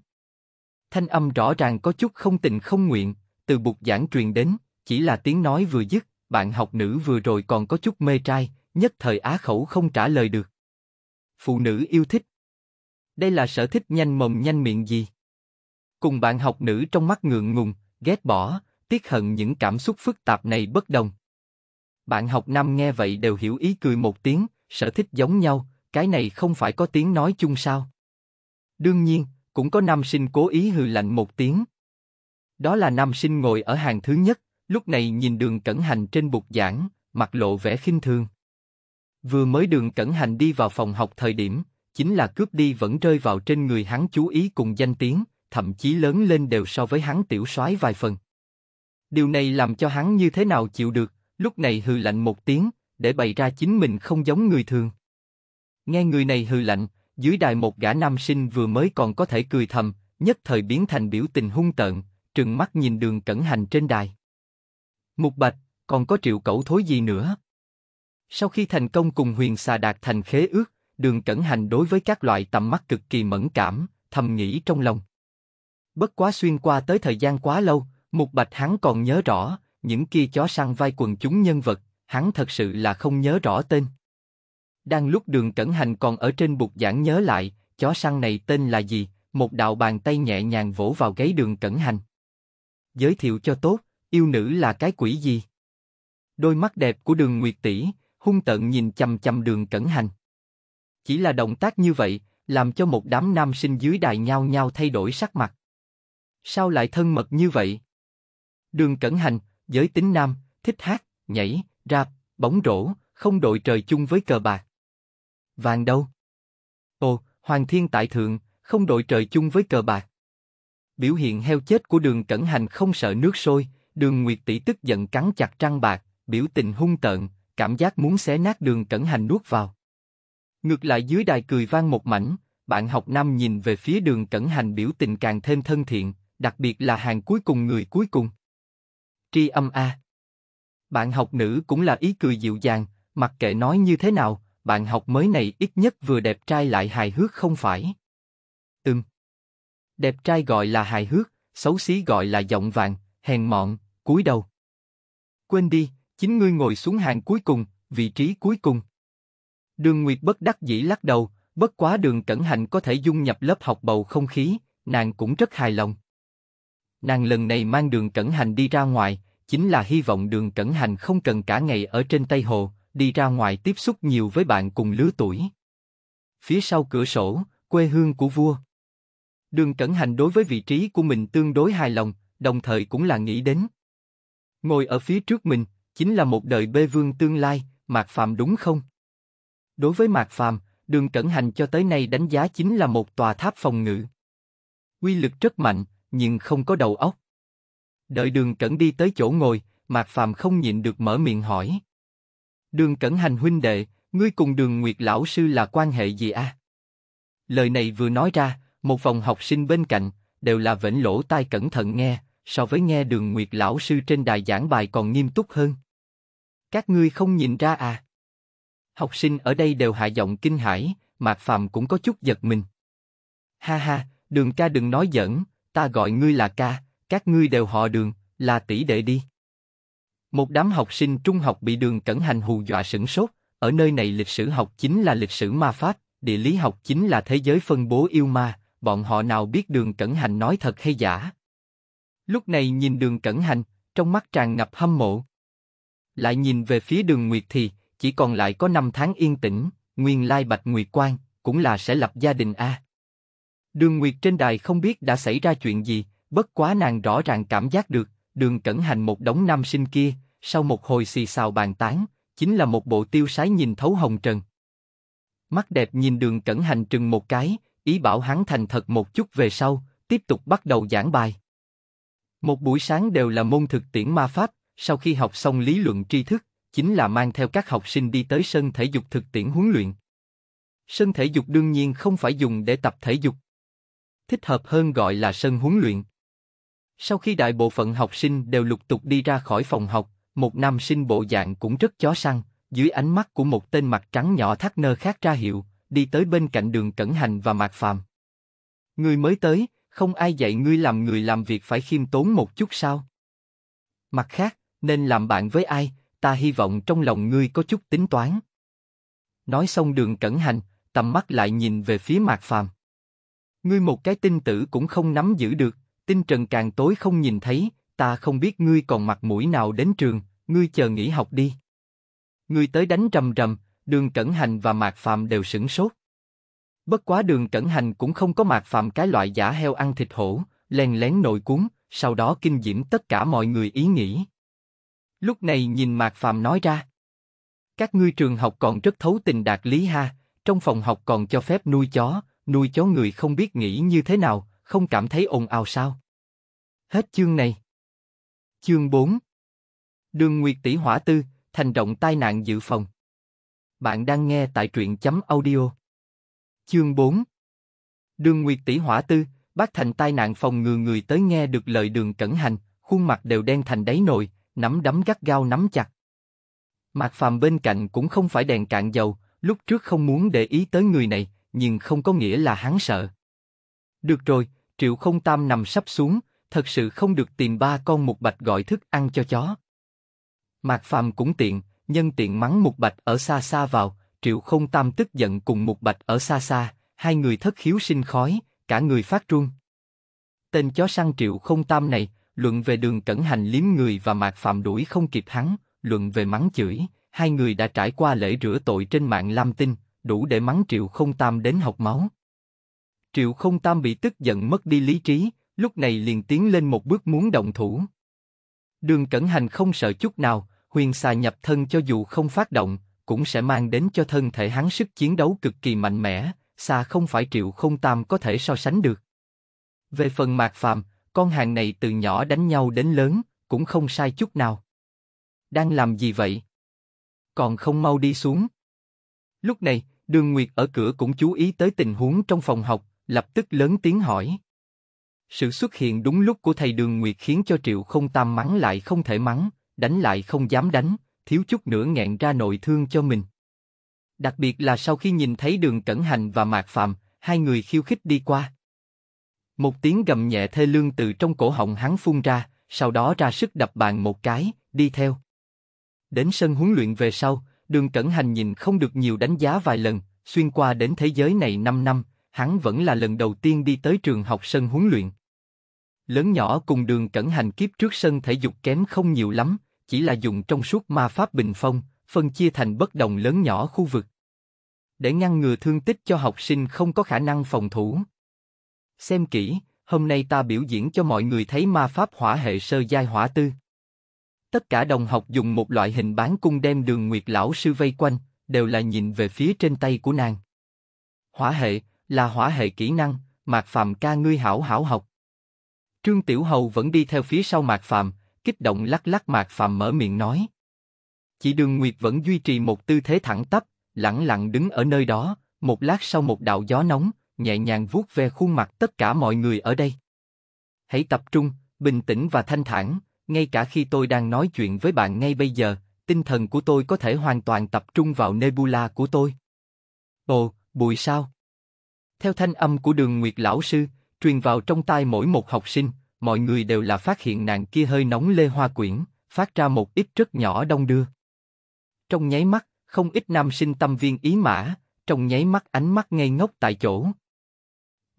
Thanh âm rõ ràng có chút không tình không nguyện, từ bục giảng truyền đến, chỉ là tiếng nói vừa dứt, bạn học nữ vừa rồi còn có chút mê trai, nhất thời á khẩu không trả lời được. Phụ nữ yêu thích. Đây là sở thích nhanh mồm nhanh miệng gì? Cùng bạn học nữ trong mắt ngượng ngùng, ghét bỏ, tiếc hận những cảm xúc phức tạp này bất đồng. Bạn học nam nghe vậy đều hiểu ý cười một tiếng, sở thích giống nhau, cái này không phải có tiếng nói chung sao? Đương nhiên, cũng có nam sinh cố ý hừ lạnh một tiếng. Đó là nam sinh ngồi ở hàng thứ nhất, lúc này nhìn đường cẩn hành trên bục giảng, mặt lộ vẻ khinh thường. Vừa mới đường cẩn hành đi vào phòng học thời điểm, chính là cướp đi vẫn rơi vào trên người hắn chú ý cùng danh tiếng, thậm chí lớn lên đều so với hắn tiểu soái vài phần. Điều này làm cho hắn như thế nào chịu được, lúc này hừ lạnh một tiếng, để bày ra chính mình không giống người thường. Nghe người này hừ lạnh, dưới đài một gã nam sinh vừa mới còn có thể cười thầm, nhất thời biến thành biểu tình hung tợn, trừng mắt nhìn đường cẩn hành trên đài. Mục Bạch, còn có triệu cẩu thối gì nữa? Sau khi thành công cùng huyền xà đạt thành khế ước, đường cẩn hành đối với các loại tầm mắt cực kỳ mẫn cảm, thầm nghĩ trong lòng. Bất quá xuyên qua tới thời gian quá lâu, Mục Bạch hắn còn nhớ rõ, những kia chó săn vai quần chúng nhân vật, hắn thật sự là không nhớ rõ tên. Đang lúc đường cẩn hành còn ở trên bục giảng nhớ lại, chó săn này tên là gì, một đạo bàn tay nhẹ nhàng vỗ vào gáy đường cẩn hành. Giới thiệu cho tốt, yêu nữ là cái quỷ gì? Đôi mắt đẹp của đường Nguyệt Tỷ, hung tợn nhìn chằm chằm đường cẩn hành. Chỉ là động tác như vậy, làm cho một đám nam sinh dưới đài nhao nhao thay đổi sắc mặt. Sao lại thân mật như vậy? Đường cẩn hành, giới tính nam, thích hát, nhảy, rap, bóng rổ, không đội trời chung với cờ bạc. Vàng đâu? Ồ, hoàng thiên tại thượng, không đội trời chung với cờ bạc. Biểu hiện heo chết của đường cẩn hành không sợ nước sôi, đường nguyệt tỷ tức giận cắn chặt răng bạc, biểu tình hung tợn, cảm giác muốn xé nát đường cẩn hành nuốt vào. Ngược lại dưới đài cười vang một mảnh, bạn học năm nhìn về phía đường cẩn hành biểu tình càng thêm thân thiện, đặc biệt là hàng cuối cùng người cuối cùng. Tri âm A. Bạn học nữ cũng là ý cười dịu dàng, mặc kệ nói như thế nào, bạn học mới này ít nhất vừa đẹp trai lại hài hước không phải. Ừm. Đẹp trai gọi là hài hước, xấu xí gọi là giọng vàng, hèn mọn, cúi đầu. Quên đi, Chính ngươi ngồi xuống hàng cuối cùng, vị trí cuối cùng. Đường Nguyệt bất đắc dĩ lắc đầu, bất quá đường cẩn hành có thể dung nhập lớp học bầu không khí, nàng cũng rất hài lòng. Nàng lần này mang đường cẩn hành đi ra ngoài, chính là hy vọng đường cẩn hành không cần cả ngày ở trên Tây Hồ, đi ra ngoài tiếp xúc nhiều với bạn cùng lứa tuổi. Phía sau cửa sổ, quê hương của vua. Đường cẩn hành đối với vị trí của mình tương đối hài lòng, đồng thời cũng là nghĩ đến. Ngồi ở phía trước mình, chính là một đời bê vương tương lai, Mạc Phạm đúng không? Đối với Mạc Phạm, đường cẩn hành cho tới nay đánh giá chính là một tòa tháp phòng ngự. Quy lực rất mạnh, nhưng không có đầu óc. Đợi đường cẩn đi tới chỗ ngồi, Mạc Phạm không nhịn được mở miệng hỏi. Đường cẩn hành huynh đệ, ngươi cùng đường Nguyệt Lão Sư là quan hệ gì a? Lời này vừa nói ra, một vòng học sinh bên cạnh, đều là vĩnh lỗ tai cẩn thận nghe, so với nghe đường Nguyệt Lão Sư trên đài giảng bài còn nghiêm túc hơn. Các ngươi không nhìn ra à? Học sinh ở đây đều hạ giọng kinh hãi, Mạc Phàm cũng có chút giật mình. Ha ha, Đường ca đừng nói giỡn, ta gọi ngươi là ca, các ngươi đều họ Đường, là tỷ đệ đi. Một đám học sinh trung học bị Đường Cẩn Hành hù dọa sững sốt, ở nơi này lịch sử học chính là lịch sử ma pháp, địa lý học chính là thế giới phân bố yêu ma, bọn họ nào biết Đường Cẩn Hành nói thật hay giả. Lúc này nhìn Đường Cẩn Hành, trong mắt tràn ngập hâm mộ lại nhìn về phía đường Nguyệt thì chỉ còn lại có năm tháng yên tĩnh, nguyên lai Bạch Nguyệt Quan cũng là sẽ lập gia đình a. Đường Nguyệt trên đài không biết đã xảy ra chuyện gì, bất quá nàng rõ ràng cảm giác được, đường cẩn hành một đống nam sinh kia, sau một hồi xì xào bàn tán, chính là một bộ tiêu sái nhìn thấu hồng trần. Mắt đẹp nhìn đường cẩn hành trừng một cái, ý bảo hắn thành thật một chút về sau, tiếp tục bắt đầu giảng bài. Một buổi sáng đều là môn thực tiễn ma pháp, sau khi học xong lý luận tri thức, chính là mang theo các học sinh đi tới sân thể dục thực tiễn huấn luyện. Sân thể dục đương nhiên không phải dùng để tập thể dục. Thích hợp hơn gọi là sân huấn luyện. Sau khi đại bộ phận học sinh đều lục tục đi ra khỏi phòng học, một nam sinh bộ dạng cũng rất chó săn, dưới ánh mắt của một tên mặt trắng nhỏ thắt nơ khác ra hiệu, đi tới bên cạnh đường Cẩn Hành và Mạc Phàm. người mới tới, không ai dạy ngươi làm người làm việc phải khiêm tốn một chút sao? Mặt khác, nên làm bạn với ai, ta hy vọng trong lòng ngươi có chút tính toán. Nói xong đường cẩn hành, tầm mắt lại nhìn về phía mạc phàm. Ngươi một cái tinh tử cũng không nắm giữ được, tinh trần càng tối không nhìn thấy, ta không biết ngươi còn mặt mũi nào đến trường, ngươi chờ nghỉ học đi. Ngươi tới đánh rầm rầm, đường cẩn hành và mạc phàm đều sửng sốt. Bất quá đường cẩn hành cũng không có mạc phạm cái loại giả heo ăn thịt hổ, len lén nội cuốn, sau đó kinh diễm tất cả mọi người ý nghĩ. Lúc này nhìn Mạc Phạm nói ra. Các ngươi trường học còn rất thấu tình đạt lý ha, trong phòng học còn cho phép nuôi chó, nuôi chó người không biết nghĩ như thế nào, không cảm thấy ồn ào sao. Hết chương này. Chương 4 Đường Nguyệt Tỷ Hỏa Tư, thành động tai nạn dự phòng. Bạn đang nghe tại truyện chấm audio. Chương 4 Đường Nguyệt Tỷ Hỏa Tư, bác thành tai nạn phòng ngừa người tới nghe được lời đường cẩn hành, khuôn mặt đều đen thành đáy nồi, nắm đấm gắt gao nắm chặt. Mạc Phàm bên cạnh cũng không phải đèn cạn dầu, lúc trước không muốn để ý tới người này, nhưng không có nghĩa là hắn sợ. Được rồi, Triệu Không Tam nằm sắp xuống, thật sự không được tìm ba con một bạch gọi thức ăn cho chó. Mạc Phàm cũng tiện, nhân tiện mắng một bạch ở xa xa vào, Triệu Không Tam tức giận cùng một bạch ở xa xa, hai người thất khiếu sinh khói, cả người phát run. Tên chó săn Triệu Không Tam này, Luận về đường cẩn hành liếm người và mạc phạm đuổi không kịp hắn, luận về mắng chửi, hai người đã trải qua lễ rửa tội trên mạng Lam Tinh, đủ để mắng Triệu Không Tam đến học máu. Triệu Không Tam bị tức giận mất đi lý trí, lúc này liền tiến lên một bước muốn động thủ. Đường Cẩn Hành không sợ chút nào, huyền xà nhập thân cho dù không phát động, cũng sẽ mang đến cho thân thể hắn sức chiến đấu cực kỳ mạnh mẽ, xa không phải Triệu Không Tam có thể so sánh được. Về phần Mạc phạm. Con hàng này từ nhỏ đánh nhau đến lớn, cũng không sai chút nào. Đang làm gì vậy? Còn không mau đi xuống. Lúc này, Đường Nguyệt ở cửa cũng chú ý tới tình huống trong phòng học, lập tức lớn tiếng hỏi. Sự xuất hiện đúng lúc của thầy Đường Nguyệt khiến cho Triệu không tam mắng lại không thể mắng, đánh lại không dám đánh, thiếu chút nữa nghẹn ra nội thương cho mình. Đặc biệt là sau khi nhìn thấy đường Cẩn Hành và Mạc Phạm, hai người khiêu khích đi qua. Một tiếng gầm nhẹ thê lương từ trong cổ họng hắn phun ra, sau đó ra sức đập bàn một cái, đi theo. Đến sân huấn luyện về sau, đường cẩn hành nhìn không được nhiều đánh giá vài lần, xuyên qua đến thế giới này 5 năm, hắn vẫn là lần đầu tiên đi tới trường học sân huấn luyện. Lớn nhỏ cùng đường cẩn hành kiếp trước sân thể dục kém không nhiều lắm, chỉ là dùng trong suốt ma pháp bình phong, phân chia thành bất đồng lớn nhỏ khu vực. Để ngăn ngừa thương tích cho học sinh không có khả năng phòng thủ. Xem kỹ, hôm nay ta biểu diễn cho mọi người thấy ma pháp hỏa hệ sơ giai hỏa tư. Tất cả đồng học dùng một loại hình bán cung đem đường Nguyệt Lão Sư vây quanh, đều là nhìn về phía trên tay của nàng. Hỏa hệ, là hỏa hệ kỹ năng, Mạc Phạm ca ngươi hảo hảo học. Trương Tiểu Hầu vẫn đi theo phía sau Mạc Phạm, kích động lắc lắc Mạc Phạm mở miệng nói. chị đường Nguyệt vẫn duy trì một tư thế thẳng tắp, lặng lặng đứng ở nơi đó, một lát sau một đạo gió nóng, nhẹ nhàng vuốt ve khuôn mặt tất cả mọi người ở đây. Hãy tập trung, bình tĩnh và thanh thản, ngay cả khi tôi đang nói chuyện với bạn ngay bây giờ, tinh thần của tôi có thể hoàn toàn tập trung vào nebula của tôi. Ồ, bụi sao? Theo thanh âm của đường Nguyệt Lão Sư, truyền vào trong tai mỗi một học sinh, mọi người đều là phát hiện nàng kia hơi nóng lê hoa quyển, phát ra một ít rất nhỏ đông đưa. Trong nháy mắt, không ít nam sinh tâm viên ý mã, trong nháy mắt ánh mắt ngây ngốc tại chỗ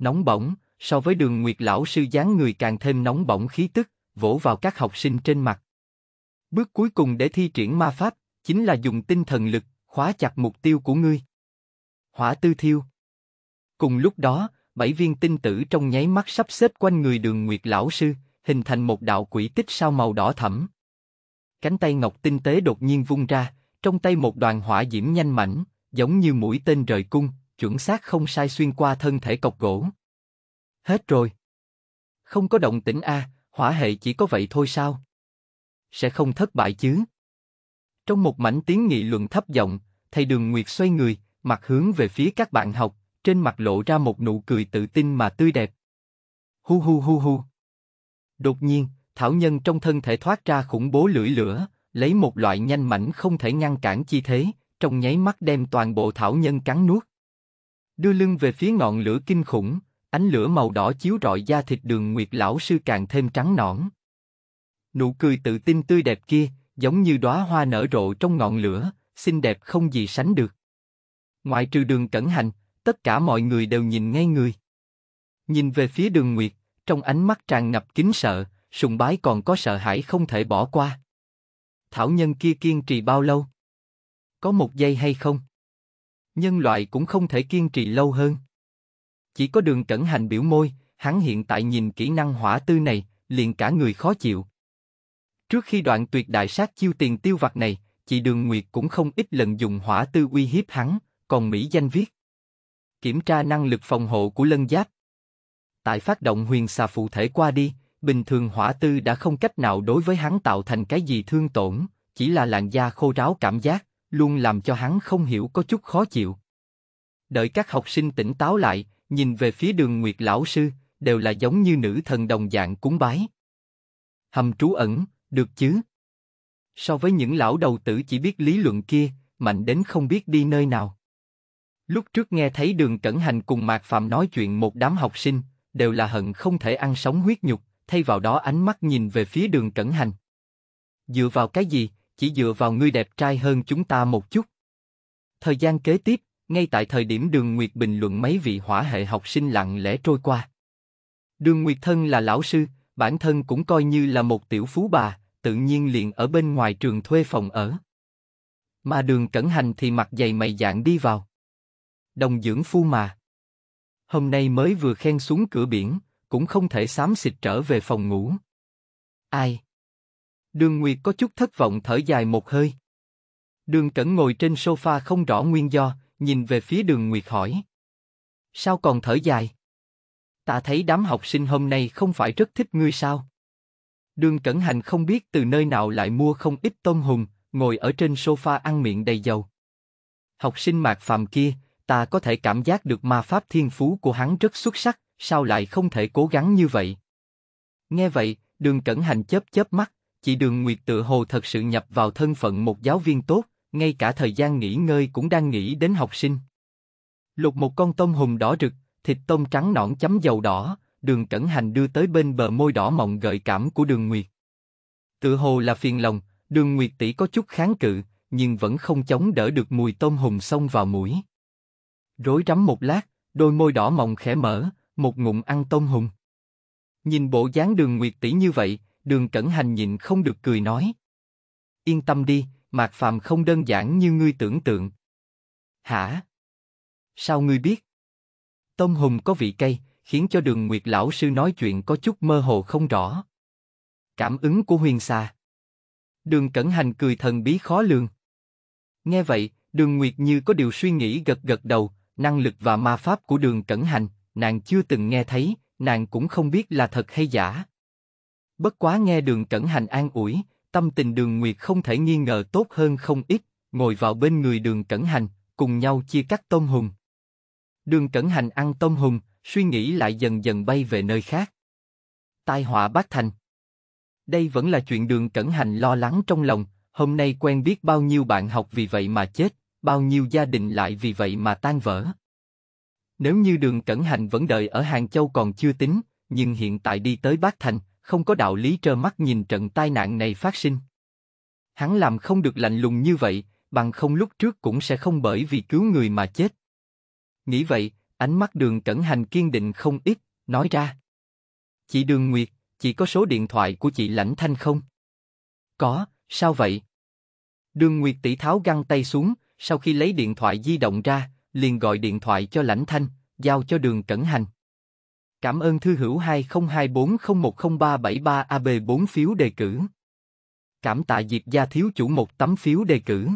nóng bỏng, so với đường Nguyệt lão sư dáng người càng thêm nóng bỏng khí tức, vỗ vào các học sinh trên mặt. Bước cuối cùng để thi triển ma pháp, chính là dùng tinh thần lực, khóa chặt mục tiêu của ngươi. Hỏa tư thiêu. Cùng lúc đó, bảy viên tinh tử trong nháy mắt sắp xếp quanh người đường Nguyệt lão sư, hình thành một đạo quỷ tích sao màu đỏ thẫm. Cánh tay ngọc tinh tế đột nhiên vung ra, trong tay một đoàn hỏa diễm nhanh mảnh, giống như mũi tên rời cung, chuẩn xác không sai xuyên qua thân thể cọc gỗ. Hết rồi. Không có động tĩnh a, hỏa hệ chỉ có vậy thôi sao? Sẽ không thất bại chứ? Trong một mảnh tiếng nghị luận thấp giọng, thầy Đường Nguyệt xoay người, mặt hướng về phía các bạn học, trên mặt lộ ra một nụ cười tự tin mà tươi đẹp. Hu hu hu hu. Đột nhiên, thảo nhân trong thân thể thoát ra khủng bố lưỡi lửa, lấy một loại nhanh mảnh không thể ngăn cản chi thế, trong nháy mắt đem toàn bộ thảo nhân cắn nuốt đưa lưng về phía ngọn lửa kinh khủng, ánh lửa màu đỏ chiếu rọi da thịt đường nguyệt lão sư càng thêm trắng nõn. Nụ cười tự tin tươi đẹp kia, giống như đóa hoa nở rộ trong ngọn lửa, xinh đẹp không gì sánh được. Ngoại trừ đường cẩn hành, tất cả mọi người đều nhìn ngay người. Nhìn về phía đường nguyệt, trong ánh mắt tràn ngập kính sợ, sùng bái còn có sợ hãi không thể bỏ qua. Thảo nhân kia kiên trì bao lâu? Có một giây hay không? nhân loại cũng không thể kiên trì lâu hơn. Chỉ có đường cẩn hành biểu môi, hắn hiện tại nhìn kỹ năng hỏa tư này, liền cả người khó chịu. Trước khi đoạn tuyệt đại sát chiêu tiền tiêu vặt này, chị Đường Nguyệt cũng không ít lần dùng hỏa tư uy hiếp hắn, còn Mỹ danh viết. Kiểm tra năng lực phòng hộ của lân giáp. Tại phát động huyền xà phụ thể qua đi, bình thường hỏa tư đã không cách nào đối với hắn tạo thành cái gì thương tổn, chỉ là làn da khô ráo cảm giác luôn làm cho hắn không hiểu có chút khó chịu. Đợi các học sinh tỉnh táo lại, nhìn về phía đường Nguyệt lão sư, đều là giống như nữ thần đồng dạng cúng bái. Hầm trú ẩn, được chứ? So với những lão đầu tử chỉ biết lý luận kia, mạnh đến không biết đi nơi nào. Lúc trước nghe thấy đường Cẩn Hành cùng Mạc Phạm nói chuyện một đám học sinh, đều là hận không thể ăn sống huyết nhục, thay vào đó ánh mắt nhìn về phía đường Cẩn Hành. Dựa vào cái gì, chỉ dựa vào ngươi đẹp trai hơn chúng ta một chút. Thời gian kế tiếp, ngay tại thời điểm Đường Nguyệt bình luận mấy vị hỏa hệ học sinh lặng lẽ trôi qua. Đường Nguyệt thân là lão sư, bản thân cũng coi như là một tiểu phú bà, tự nhiên liền ở bên ngoài trường thuê phòng ở. Mà đường cẩn hành thì mặt dày mày dạng đi vào. Đồng dưỡng phu mà. Hôm nay mới vừa khen xuống cửa biển, cũng không thể xám xịt trở về phòng ngủ. Ai? Đường Nguyệt có chút thất vọng thở dài một hơi. Đường Cẩn ngồi trên sofa không rõ nguyên do, nhìn về phía Đường Nguyệt hỏi. Sao còn thở dài? Ta thấy đám học sinh hôm nay không phải rất thích ngươi sao? Đường Cẩn Hành không biết từ nơi nào lại mua không ít tôm hùm, ngồi ở trên sofa ăn miệng đầy dầu. Học sinh mạc phàm kia, ta có thể cảm giác được ma pháp thiên phú của hắn rất xuất sắc, sao lại không thể cố gắng như vậy? Nghe vậy, đường cẩn hành chớp chớp mắt chị Đường Nguyệt tự hồ thật sự nhập vào thân phận một giáo viên tốt, ngay cả thời gian nghỉ ngơi cũng đang nghĩ đến học sinh. Lột một con tôm hùm đỏ rực, thịt tôm trắng nõn chấm dầu đỏ, đường cẩn hành đưa tới bên bờ môi đỏ mọng gợi cảm của đường Nguyệt. Tự hồ là phiền lòng, đường Nguyệt tỷ có chút kháng cự, nhưng vẫn không chống đỡ được mùi tôm hùm xông vào mũi. Rối rắm một lát, đôi môi đỏ mọng khẽ mở, một ngụm ăn tôm hùm. Nhìn bộ dáng đường Nguyệt tỷ như vậy, Đường Cẩn Hành nhịn không được cười nói. Yên tâm đi, Mạc Phàm không đơn giản như ngươi tưởng tượng. Hả? Sao ngươi biết? tông hùng có vị cây, khiến cho đường Nguyệt Lão Sư nói chuyện có chút mơ hồ không rõ. Cảm ứng của huyền xa. Đường Cẩn Hành cười thần bí khó lường. Nghe vậy, đường Nguyệt như có điều suy nghĩ gật gật đầu, năng lực và ma pháp của đường Cẩn Hành, nàng chưa từng nghe thấy, nàng cũng không biết là thật hay giả. Bất quá nghe đường cẩn hành an ủi, tâm tình đường Nguyệt không thể nghi ngờ tốt hơn không ít, ngồi vào bên người đường cẩn hành, cùng nhau chia cắt tôm hùm. Đường cẩn hành ăn tôm hùm, suy nghĩ lại dần dần bay về nơi khác. Tai họa bác thành. Đây vẫn là chuyện đường cẩn hành lo lắng trong lòng, hôm nay quen biết bao nhiêu bạn học vì vậy mà chết, bao nhiêu gia đình lại vì vậy mà tan vỡ. Nếu như đường cẩn hành vẫn đợi ở Hàng Châu còn chưa tính, nhưng hiện tại đi tới Bác Thành, không có đạo lý trơ mắt nhìn trận tai nạn này phát sinh. Hắn làm không được lạnh lùng như vậy, bằng không lúc trước cũng sẽ không bởi vì cứu người mà chết. Nghĩ vậy, ánh mắt đường cẩn hành kiên định không ít, nói ra. Chị Đường Nguyệt, chị có số điện thoại của chị Lãnh Thanh không? Có, sao vậy? Đường Nguyệt tỷ tháo găng tay xuống, sau khi lấy điện thoại di động ra, liền gọi điện thoại cho Lãnh Thanh, giao cho đường cẩn hành. Cảm ơn thư hữu 2024010373 AB4 phiếu đề cử. Cảm tạ Diệp Gia Thiếu Chủ một tấm phiếu đề cử.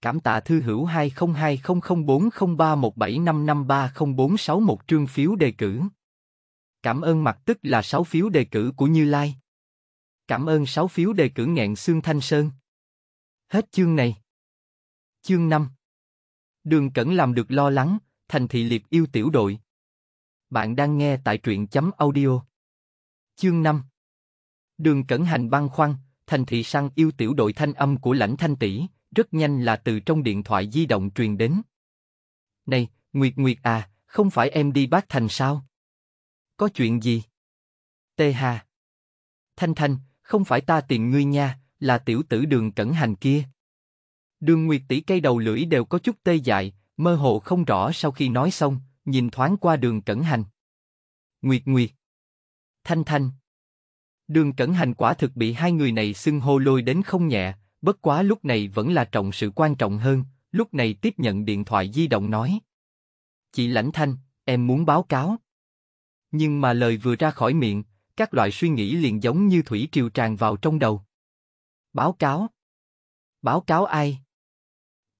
Cảm tạ thư hữu 2020040317553046 trương phiếu đề cử. Cảm ơn mặt tức là 6 phiếu đề cử của Như Lai. Cảm ơn 6 phiếu đề cử nghẹn xương Thanh Sơn. Hết chương này. Chương 5 Đường Cẩn làm được lo lắng, thành thị liệp yêu tiểu đội. Bạn đang nghe tại truyện chấm audio. Chương 5 Đường Cẩn Hành băng khoăn, thành thị sang yêu tiểu đội thanh âm của lãnh thanh tỷ, rất nhanh là từ trong điện thoại di động truyền đến. Này, Nguyệt Nguyệt à, không phải em đi bác thành sao? Có chuyện gì? Tê Hà Thanh Thanh, không phải ta tìm ngươi nha, là tiểu tử đường Cẩn Hành kia. Đường Nguyệt tỷ cây đầu lưỡi đều có chút tê dại, mơ hồ không rõ sau khi nói xong, nhìn thoáng qua đường cẩn hành. Nguyệt Nguyệt. Thanh Thanh. Đường cẩn hành quả thực bị hai người này xưng hô lôi đến không nhẹ, bất quá lúc này vẫn là trọng sự quan trọng hơn, lúc này tiếp nhận điện thoại di động nói. Chị Lãnh Thanh, em muốn báo cáo. Nhưng mà lời vừa ra khỏi miệng, các loại suy nghĩ liền giống như thủy triều tràn vào trong đầu. Báo cáo? Báo cáo ai?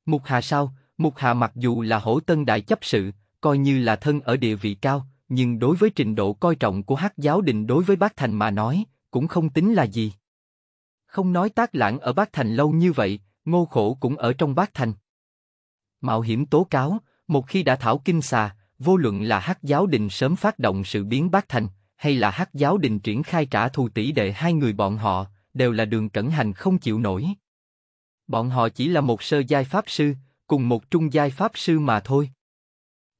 Mục Hà sao? Mục Hà mặc dù là hổ tân đại chấp sự, coi như là thân ở địa vị cao, nhưng đối với trình độ coi trọng của Hắc giáo đình đối với Bác Thành mà nói, cũng không tính là gì. Không nói tác lãng ở Bác Thành lâu như vậy, ngô khổ cũng ở trong Bác Thành. Mạo hiểm tố cáo, một khi đã thảo kinh xà, vô luận là Hắc giáo đình sớm phát động sự biến Bác Thành, hay là Hắc giáo đình triển khai trả thù tỷ đệ hai người bọn họ, đều là đường cẩn hành không chịu nổi. Bọn họ chỉ là một sơ giai pháp sư, cùng một trung giai pháp sư mà thôi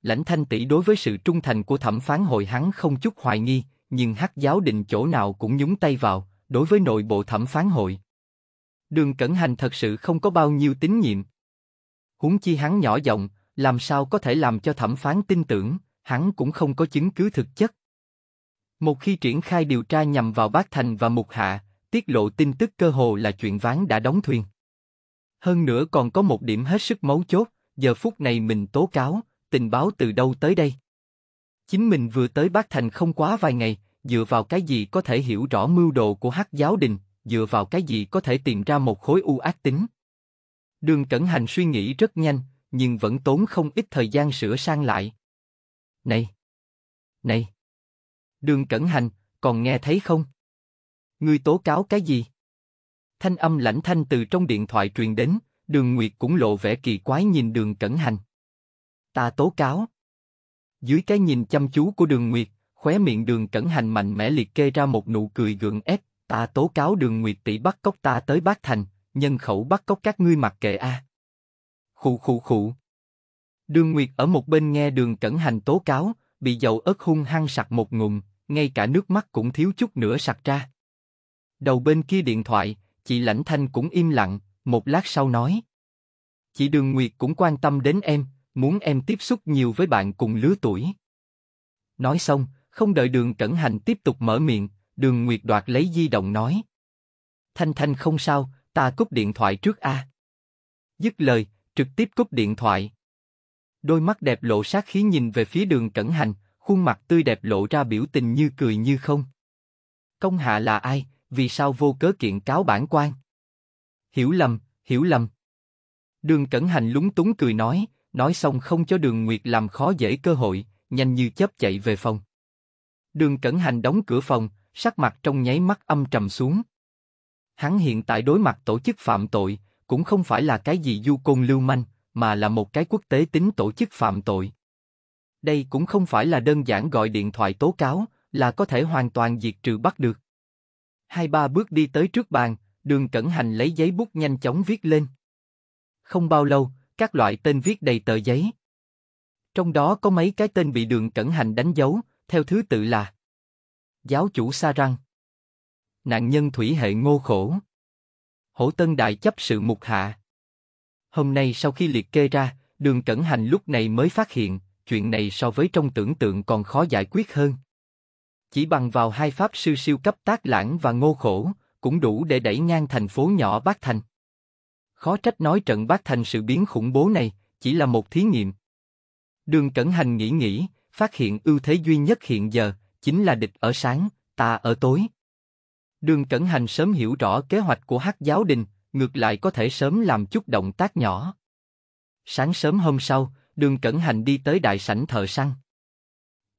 lãnh thanh tỷ đối với sự trung thành của thẩm phán hội hắn không chút hoài nghi, nhưng hắc giáo định chỗ nào cũng nhúng tay vào, đối với nội bộ thẩm phán hội. Đường Cẩn Hành thật sự không có bao nhiêu tín nhiệm. Huống chi hắn nhỏ giọng, làm sao có thể làm cho thẩm phán tin tưởng, hắn cũng không có chứng cứ thực chất. Một khi triển khai điều tra nhằm vào Bác Thành và Mục Hạ, tiết lộ tin tức cơ hồ là chuyện ván đã đóng thuyền. Hơn nữa còn có một điểm hết sức mấu chốt, giờ phút này mình tố cáo, tình báo từ đâu tới đây? Chính mình vừa tới Bắc Thành không quá vài ngày, dựa vào cái gì có thể hiểu rõ mưu đồ của Hắc giáo đình, dựa vào cái gì có thể tìm ra một khối u ác tính. Đường Cẩn Hành suy nghĩ rất nhanh, nhưng vẫn tốn không ít thời gian sửa sang lại. Này! Này! Đường Cẩn Hành, còn nghe thấy không? Ngươi tố cáo cái gì? Thanh âm lãnh thanh từ trong điện thoại truyền đến, đường Nguyệt cũng lộ vẻ kỳ quái nhìn đường Cẩn Hành. Ta tố cáo. Dưới cái nhìn chăm chú của đường Nguyệt, khóe miệng đường cẩn hành mạnh mẽ liệt kê ra một nụ cười gượng ép, ta tố cáo đường Nguyệt tỷ bắt cóc ta tới Bác Thành, nhân khẩu bắt cóc các ngươi mặc kệ a. À. Khụ khụ khụ. Đường Nguyệt ở một bên nghe đường cẩn hành tố cáo, bị dầu ớt hung hăng sặc một ngụm, ngay cả nước mắt cũng thiếu chút nữa sặc ra. Đầu bên kia điện thoại, chị Lãnh Thanh cũng im lặng, một lát sau nói. Chị Đường Nguyệt cũng quan tâm đến em, muốn em tiếp xúc nhiều với bạn cùng lứa tuổi. Nói xong, không đợi đường cẩn hành tiếp tục mở miệng, đường Nguyệt đoạt lấy di động nói. Thanh Thanh không sao, ta cúp điện thoại trước a. Dứt lời, trực tiếp cúp điện thoại. Đôi mắt đẹp lộ sát khí nhìn về phía đường cẩn hành, khuôn mặt tươi đẹp lộ ra biểu tình như cười như không. Công hạ là ai, vì sao vô cớ kiện cáo bản quan? Hiểu lầm, hiểu lầm. Đường cẩn hành lúng túng cười nói, nói xong không cho Đường Nguyệt làm khó dễ cơ hội, nhanh như chớp chạy về phòng. Đường Cẩn Hành đóng cửa phòng, sắc mặt trong nháy mắt âm trầm xuống. Hắn hiện tại đối mặt tổ chức phạm tội, cũng không phải là cái gì du côn lưu manh, mà là một cái quốc tế tính tổ chức phạm tội. Đây cũng không phải là đơn giản gọi điện thoại tố cáo, là có thể hoàn toàn diệt trừ bắt được. Hai ba bước đi tới trước bàn, đường cẩn hành lấy giấy bút nhanh chóng viết lên. Không bao lâu, các loại tên viết đầy tờ giấy. Trong đó có mấy cái tên bị đường cẩn hành đánh dấu, theo thứ tự là Giáo chủ Sa Răng Nạn nhân thủy hệ ngô khổ Hổ Tân Đại chấp sự mục hạ Hôm nay sau khi liệt kê ra, đường cẩn hành lúc này mới phát hiện, chuyện này so với trong tưởng tượng còn khó giải quyết hơn. Chỉ bằng vào hai pháp sư siêu cấp tác lãng và ngô khổ, cũng đủ để đẩy ngang thành phố nhỏ Bác Thành khó trách nói trận bác thành sự biến khủng bố này, chỉ là một thí nghiệm. Đường Cẩn Hành nghĩ nghĩ, phát hiện ưu thế duy nhất hiện giờ, chính là địch ở sáng, ta ở tối. Đường Cẩn Hành sớm hiểu rõ kế hoạch của Hắc Giáo Đình, ngược lại có thể sớm làm chút động tác nhỏ. Sáng sớm hôm sau, Đường Cẩn Hành đi tới đại sảnh thợ săn.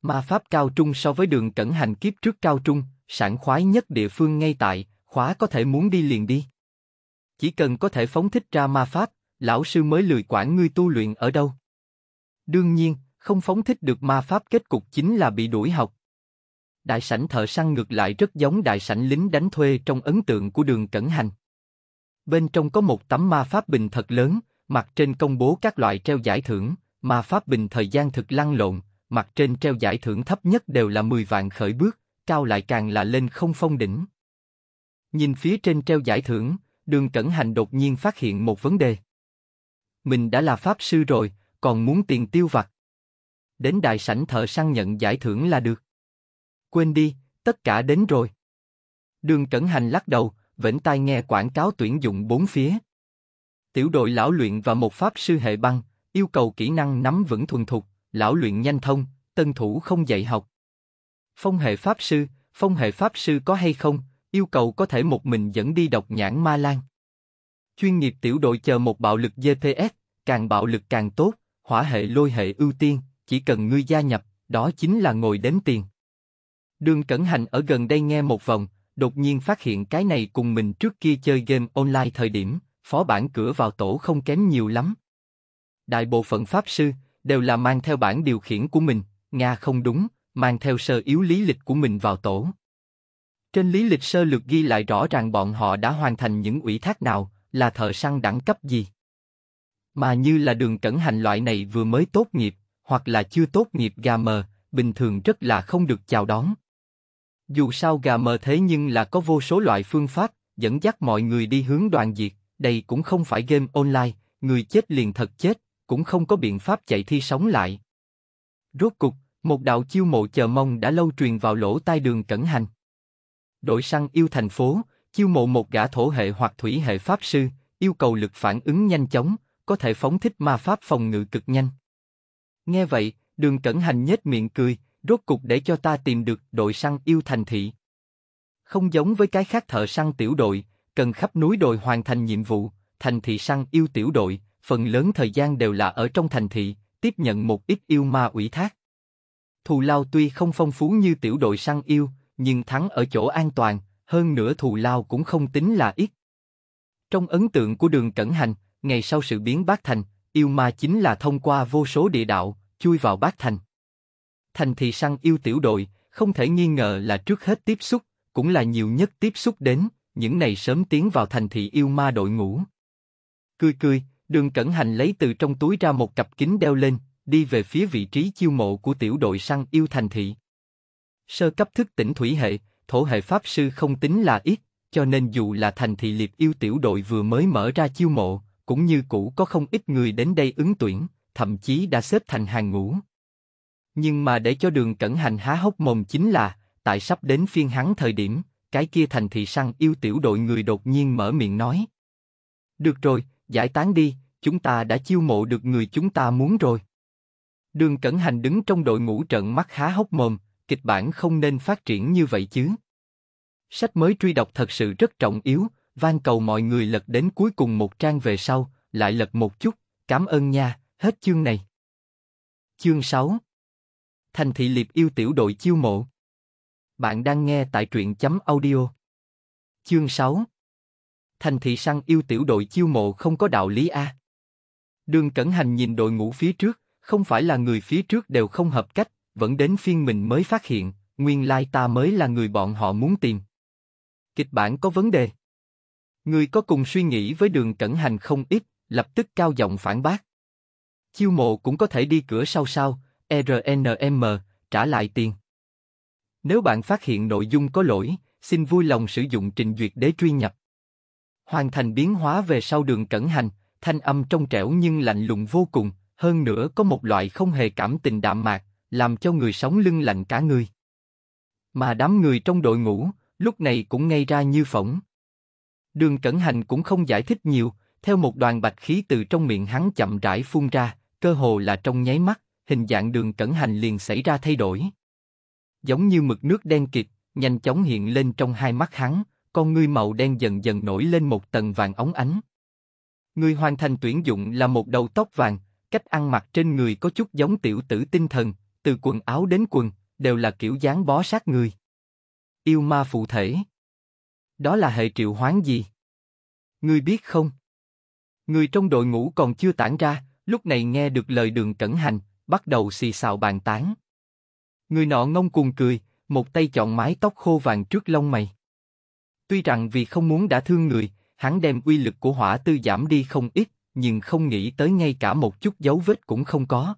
Ma pháp cao trung so với Đường Cẩn Hành kiếp trước cao trung, sảng khoái nhất địa phương ngay tại, khóa có thể muốn đi liền đi. Chỉ cần có thể phóng thích ra ma pháp, lão sư mới lười quản ngươi tu luyện ở đâu. Đương nhiên, không phóng thích được ma pháp kết cục chính là bị đuổi học. Đại sảnh thợ săn ngược lại rất giống đại sảnh lính đánh thuê trong ấn tượng của đường cẩn hành. Bên trong có một tấm ma pháp bình thật lớn, mặt trên công bố các loại treo giải thưởng, ma pháp bình thời gian thực lăn lộn, mặt trên treo giải thưởng thấp nhất đều là 10 vạn khởi bước, cao lại càng là lên không phong đỉnh. Nhìn phía trên treo giải thưởng, Đường Cẩn Hành đột nhiên phát hiện một vấn đề. Mình đã là pháp sư rồi, còn muốn tiền tiêu vặt. Đến đại sảnh thợ săn nhận giải thưởng là được. Quên đi, tất cả đến rồi. Đường Cẩn Hành lắc đầu, vẫn tai nghe quảng cáo tuyển dụng bốn phía. Tiểu đội lão luyện và một pháp sư hệ băng, yêu cầu kỹ năng nắm vững thuần thục, lão luyện nhanh thông, tân thủ không dạy học. Phong hệ pháp sư, phong hệ pháp sư có hay không, yêu cầu có thể một mình dẫn đi độc nhãn ma lan. Chuyên nghiệp tiểu đội chờ một bạo lực GPS, càng bạo lực càng tốt, hỏa hệ lôi hệ ưu tiên, chỉ cần ngươi gia nhập, đó chính là ngồi đếm tiền. Đường Cẩn Hành ở gần đây nghe một vòng, đột nhiên phát hiện cái này cùng mình trước kia chơi game online thời điểm, phó bản cửa vào tổ không kém nhiều lắm. Đại bộ phận pháp sư đều là mang theo bản điều khiển của mình, Nga không đúng, mang theo sơ yếu lý lịch của mình vào tổ. Trên lý lịch sơ lược ghi lại rõ ràng bọn họ đã hoàn thành những ủy thác nào, là thợ săn đẳng cấp gì. Mà như là đường cẩn hành loại này vừa mới tốt nghiệp, hoặc là chưa tốt nghiệp gà mờ, bình thường rất là không được chào đón. Dù sao gà mờ thế nhưng là có vô số loại phương pháp, dẫn dắt mọi người đi hướng đoàn diệt, đây cũng không phải game online, người chết liền thật chết, cũng không có biện pháp chạy thi sống lại. Rốt cục, một đạo chiêu mộ chờ mong đã lâu truyền vào lỗ tai đường cẩn hành. Đội săn yêu thành phố, chiêu mộ một gã thổ hệ hoặc thủy hệ pháp sư, yêu cầu lực phản ứng nhanh chóng, có thể phóng thích ma pháp phòng ngự cực nhanh. Nghe vậy, đường cẩn hành nhếch miệng cười, rốt cục để cho ta tìm được đội săn yêu thành thị. Không giống với cái khác thợ săn tiểu đội, cần khắp núi đồi hoàn thành nhiệm vụ, thành thị săn yêu tiểu đội, phần lớn thời gian đều là ở trong thành thị, tiếp nhận một ít yêu ma ủy thác. Thù lao tuy không phong phú như tiểu đội săn yêu, nhưng thắng ở chỗ an toàn, hơn nữa thù lao cũng không tính là ít. Trong ấn tượng của đường Cẩn Hành, ngày sau sự biến Bác Thành, yêu ma chính là thông qua vô số địa đạo, chui vào Bác Thành. Thành thị săn yêu tiểu đội, không thể nghi ngờ là trước hết tiếp xúc, cũng là nhiều nhất tiếp xúc đến, những này sớm tiến vào thành thị yêu ma đội ngũ. Cười cười, đường Cẩn Hành lấy từ trong túi ra một cặp kính đeo lên, đi về phía vị trí chiêu mộ của tiểu đội săn yêu thành thị. Sơ cấp thức tỉnh thủy hệ, thổ hệ pháp sư không tính là ít, cho nên dù là thành thị liệt yêu tiểu đội vừa mới mở ra chiêu mộ, cũng như cũ có không ít người đến đây ứng tuyển, thậm chí đã xếp thành hàng ngũ. Nhưng mà để cho đường cẩn hành há hốc mồm chính là, tại sắp đến phiên hắn thời điểm, cái kia thành thị săn yêu tiểu đội người đột nhiên mở miệng nói. Được rồi, giải tán đi, chúng ta đã chiêu mộ được người chúng ta muốn rồi. Đường Cẩn Hành đứng trong đội ngũ trận mắt há hốc mồm, kịch bản không nên phát triển như vậy chứ. Sách mới truy đọc thật sự rất trọng yếu, van cầu mọi người lật đến cuối cùng một trang về sau, lại lật một chút, cảm ơn nha, hết chương này. Chương 6 Thành thị liệp yêu tiểu đội chiêu mộ Bạn đang nghe tại truyện chấm audio Chương 6 Thành thị săn yêu tiểu đội chiêu mộ không có đạo lý A Đường Cẩn Hành nhìn đội ngũ phía trước, không phải là người phía trước đều không hợp cách, vẫn đến phiên mình mới phát hiện, nguyên lai ta mới là người bọn họ muốn tìm. Kịch bản có vấn đề. Người có cùng suy nghĩ với đường cẩn hành không ít, lập tức cao giọng phản bác. Chiêu mộ cũng có thể đi cửa sau sau, e RNM, trả lại tiền. Nếu bạn phát hiện nội dung có lỗi, xin vui lòng sử dụng trình duyệt để truy nhập. Hoàn thành biến hóa về sau đường cẩn hành, thanh âm trong trẻo nhưng lạnh lùng vô cùng, hơn nữa có một loại không hề cảm tình đạm mạc, làm cho người sống lưng lạnh cả người. Mà đám người trong đội ngũ, lúc này cũng ngay ra như phỏng. Đường Cẩn Hành cũng không giải thích nhiều, theo một đoàn bạch khí từ trong miệng hắn chậm rãi phun ra, cơ hồ là trong nháy mắt, hình dạng đường Cẩn Hành liền xảy ra thay đổi. Giống như mực nước đen kịt, nhanh chóng hiện lên trong hai mắt hắn, con ngươi màu đen dần dần nổi lên một tầng vàng óng ánh. Người hoàn thành tuyển dụng là một đầu tóc vàng, cách ăn mặc trên người có chút giống tiểu tử tinh thần, từ quần áo đến quần, đều là kiểu dáng bó sát người. Yêu ma phụ thể. Đó là hệ triệu hoán gì? Ngươi biết không? Người trong đội ngũ còn chưa tản ra, lúc này nghe được lời đường cẩn hành, bắt đầu xì xào bàn tán. Người nọ ngông cuồng cười, một tay chọn mái tóc khô vàng trước lông mày. Tuy rằng vì không muốn đã thương người, hắn đem uy lực của hỏa tư giảm đi không ít, nhưng không nghĩ tới ngay cả một chút dấu vết cũng không có.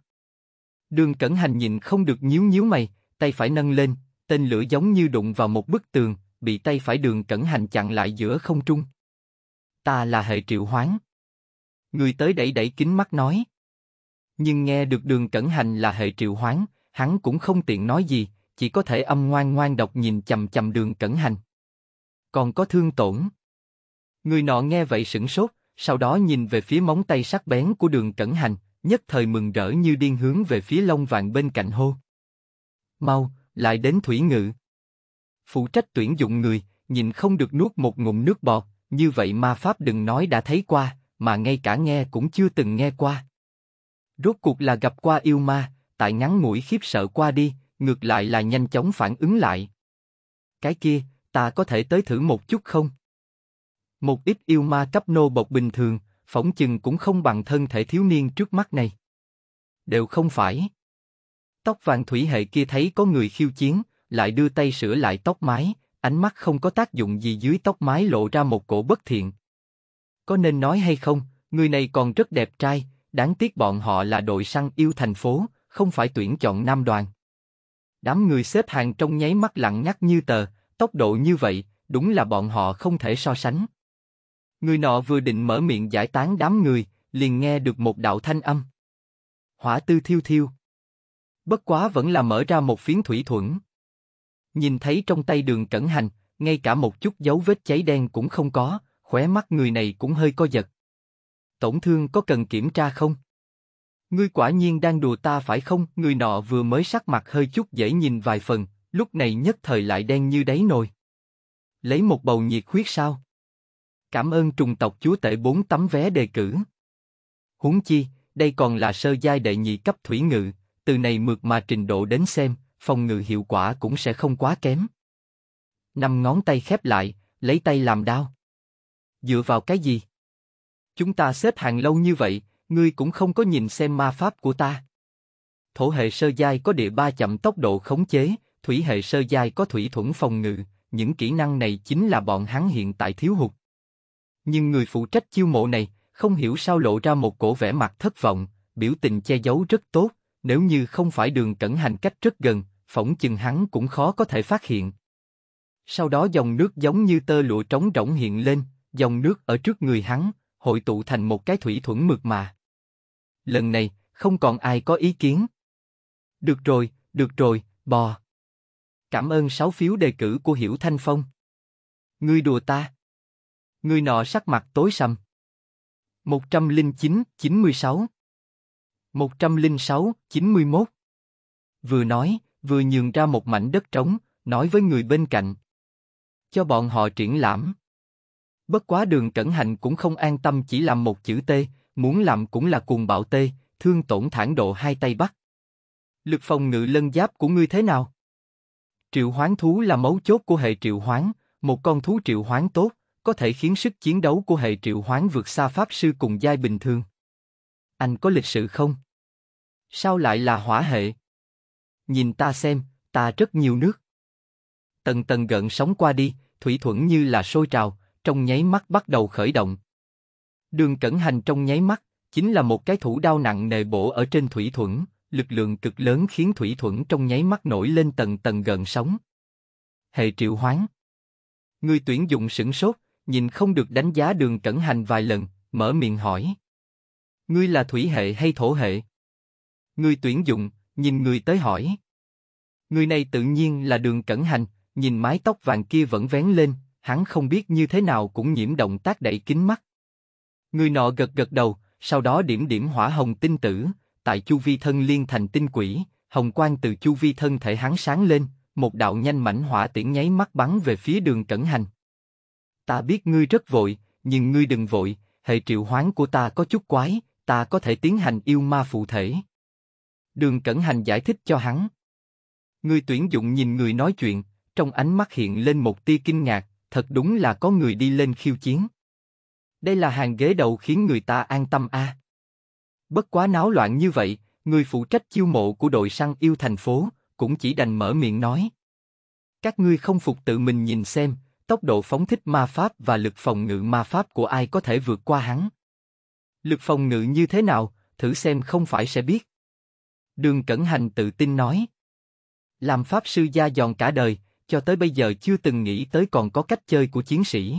Đường Cẩn Hành nhìn không được nhíu nhíu mày, tay phải nâng lên, tên lửa giống như đụng vào một bức tường, bị tay phải Đường Cẩn Hành chặn lại giữa không trung. Ta là hệ triệu hoán. Người tới đẩy đẩy kính mắt nói. Nhưng nghe được Đường Cẩn Hành là hệ triệu hoán, hắn cũng không tiện nói gì, chỉ có thể âm ngoan ngoan độc nhìn chầm chầm Đường Cẩn Hành. Còn có thương tổn. Người nọ nghe vậy sững sốt, sau đó nhìn về phía móng tay sắc bén của Đường Cẩn Hành, nhất thời mừng rỡ như điên hướng về phía Long vàng bên cạnh hô. Mau, lại đến thủy ngự. Phụ trách tuyển dụng người, nhìn không được nuốt một ngụm nước bọt, như vậy ma pháp đừng nói đã thấy qua, mà ngay cả nghe cũng chưa từng nghe qua. Rốt cuộc là gặp qua yêu ma, tại ngắn mũi khiếp sợ qua đi, ngược lại là nhanh chóng phản ứng lại. Cái kia, ta có thể tới thử một chút không? Một ít yêu ma cấp nô bộc bình thường, phỏng chừng cũng không bằng thân thể thiếu niên trước mắt này. Đều không phải. Tóc vàng thủy hệ kia thấy có người khiêu chiến, lại đưa tay sửa lại tóc mái, ánh mắt không có tác dụng gì dưới tóc mái lộ ra một cổ bất thiện. Có nên nói hay không, người này còn rất đẹp trai, đáng tiếc bọn họ là đội săn yêu thành phố, không phải tuyển chọn nam đoàn. Đám người xếp hàng trong nháy mắt lặng ngắt như tờ, tốc độ như vậy, đúng là bọn họ không thể so sánh. Người nọ vừa định mở miệng giải tán đám người, liền nghe được một đạo thanh âm. Hỏa tư thiêu thiêu. Bất quá vẫn là mở ra một phiến thủy thuẫn. Nhìn thấy trong tay đường cẩn hành, ngay cả một chút dấu vết cháy đen cũng không có, khóe mắt người này cũng hơi co giật. Tổn thương có cần kiểm tra không? Ngươi quả nhiên đang đùa ta phải không? Người nọ vừa mới sắc mặt hơi chút dễ nhìn vài phần, lúc này nhất thời lại đen như đáy nồi. Lấy một bầu nhiệt huyết sao? Cảm ơn trùng tộc chúa tể bốn tấm vé đề cử. Huống chi, đây còn là sơ giai đệ nhị cấp thủy ngự, từ này mượt mà trình độ đến xem, phòng ngự hiệu quả cũng sẽ không quá kém. Năm ngón tay khép lại, lấy tay làm đao. Dựa vào cái gì? Chúng ta xếp hàng lâu như vậy, ngươi cũng không có nhìn xem ma pháp của ta. Thổ hệ sơ giai có địa ba chậm tốc độ khống chế, thủy hệ sơ giai có thủy thuẫn phòng ngự, những kỹ năng này chính là bọn hắn hiện tại thiếu hụt. Nhưng người phụ trách chiêu mộ này, không hiểu sao lộ ra một cổ vẻ mặt thất vọng, biểu tình che giấu rất tốt, nếu như không phải đường cẩn hành cách rất gần, phỏng chừng hắn cũng khó có thể phát hiện. Sau đó dòng nước giống như tơ lụa trống rỗng hiện lên, dòng nước ở trước người hắn, hội tụ thành một cái thủy thuẫn mượt mà. Lần này, không còn ai có ý kiến. Được rồi, được rồi, bò. Cảm ơn sáu phiếu đề cử của Hiểu Thanh Phong. Ngươi đùa ta người nọ sắc mặt tối sầm. 109, 96 106, 91 Vừa nói, vừa nhường ra một mảnh đất trống, nói với người bên cạnh. Cho bọn họ triển lãm. Bất quá đường cẩn hành cũng không an tâm chỉ làm một chữ T, muốn làm cũng là cuồng bạo T, thương tổn thản độ hai tay bắt. Lực phòng ngự lân giáp của ngươi thế nào? Triệu hoán thú là mấu chốt của hệ triệu hoán, một con thú triệu hoán tốt, có thể khiến sức chiến đấu của hệ triệu hoán vượt xa pháp sư cùng giai bình thường. Anh có lịch sự không? Sao lại là hỏa hệ? Nhìn ta xem, ta rất nhiều nước. Tần tần gợn sóng qua đi, thủy thuẫn như là sôi trào, trong nháy mắt bắt đầu khởi động. Đường cẩn hành trong nháy mắt, chính là một cái thủ đao nặng nề bổ ở trên thủy thuẫn, lực lượng cực lớn khiến thủy thuẫn trong nháy mắt nổi lên tầng tầng gợn sóng. Hệ triệu hoán. Người tuyển dụng sửng sốt, nhìn không được đánh giá đường cẩn hành vài lần, mở miệng hỏi. Ngươi là thủy hệ hay thổ hệ? Ngươi tuyển dụng, nhìn người tới hỏi. Người này tự nhiên là đường cẩn hành, nhìn mái tóc vàng kia vẫn vén lên, hắn không biết như thế nào cũng nhiễm động tác đẩy kín mắt. Người nọ gật gật đầu, sau đó điểm điểm hỏa hồng tinh tử, tại chu vi thân liên thành tinh quỷ, hồng quang từ chu vi thân thể hắn sáng lên, một đạo nhanh mảnh hỏa tiễn nháy mắt bắn về phía đường cẩn hành. Ta biết ngươi rất vội, nhưng ngươi đừng vội, hệ triệu hoán của ta có chút quái, ta có thể tiến hành yêu ma phụ thể. Đường Cẩn Hành giải thích cho hắn. Người tuyển dụng nhìn người nói chuyện, trong ánh mắt hiện lên một tia kinh ngạc, thật đúng là có người đi lên khiêu chiến. Đây là hàng ghế đầu khiến người ta an tâm a. À. Bất quá náo loạn như vậy, người phụ trách chiêu mộ của đội săn yêu thành phố cũng chỉ đành mở miệng nói. Các ngươi không phục tự mình nhìn xem, tốc độ phóng thích ma pháp và lực phòng ngự ma pháp của ai có thể vượt qua hắn. Lực phòng ngự như thế nào, thử xem không phải sẽ biết. Đường Cẩn Hành tự tin nói. Làm pháp sư gia giòn cả đời, cho tới bây giờ chưa từng nghĩ tới còn có cách chơi của chiến sĩ.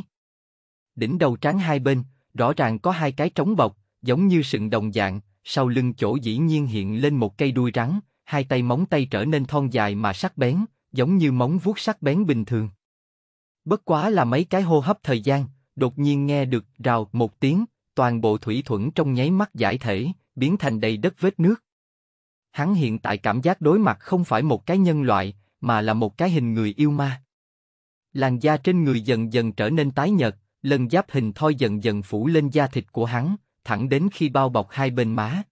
Đỉnh đầu trán hai bên, rõ ràng có hai cái trống bọc, giống như sừng đồng dạng, sau lưng chỗ dĩ nhiên hiện lên một cây đuôi rắn, hai tay móng tay trở nên thon dài mà sắc bén, giống như móng vuốt sắc bén bình thường. Bất quá là mấy cái hô hấp thời gian, đột nhiên nghe được rào một tiếng, toàn bộ thủy thuẫn trong nháy mắt giải thể, biến thành đầy đất vết nước. Hắn hiện tại cảm giác đối mặt không phải một cái nhân loại, mà là một cái hình người yêu ma. Làn da trên người dần dần trở nên tái nhợt, lần giáp hình thoi dần dần phủ lên da thịt của hắn, thẳng đến khi bao bọc hai bên má.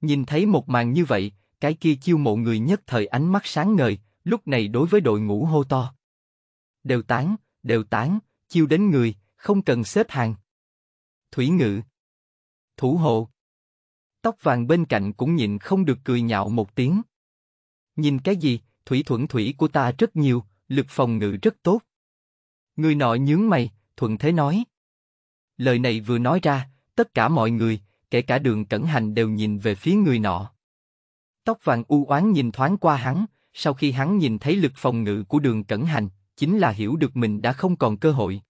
Nhìn thấy một màn như vậy, cái kia chiêu mộ người nhất thời ánh mắt sáng ngời, lúc này đối với đội ngũ hô to đều tán, đều tán, chiêu đến người, không cần xếp hàng. Thủy ngự. Thủ hộ. Tóc vàng bên cạnh cũng nhịn không được cười nhạo một tiếng. Nhìn cái gì, thủy thuận thủy của ta rất nhiều, lực phòng ngự rất tốt. Người nọ nhướng mày, thuận thế nói. Lời này vừa nói ra, tất cả mọi người, kể cả đường cẩn hành đều nhìn về phía người nọ. Tóc vàng u oán nhìn thoáng qua hắn, sau khi hắn nhìn thấy lực phòng ngự của đường cẩn hành, chính là hiểu được mình đã không còn cơ hội.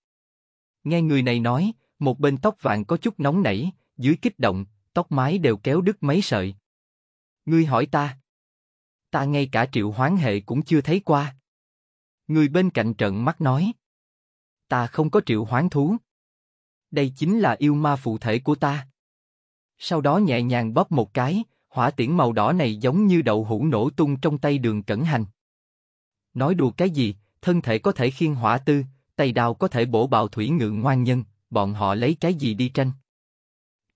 Nghe người này nói, một bên tóc vàng có chút nóng nảy, dưới kích động, tóc mái đều kéo đứt mấy sợi. Ngươi hỏi ta, ta ngay cả triệu hoán hệ cũng chưa thấy qua. Người bên cạnh trận mắt nói, ta không có triệu hoán thú. Đây chính là yêu ma phụ thể của ta. Sau đó nhẹ nhàng bóp một cái, hỏa tiễn màu đỏ này giống như đậu hũ nổ tung trong tay đường cẩn hành. Nói đùa cái gì, thân thể có thể khiên hỏa tư, tay đào có thể bổ bào thủy ngự ngoan nhân, bọn họ lấy cái gì đi tranh?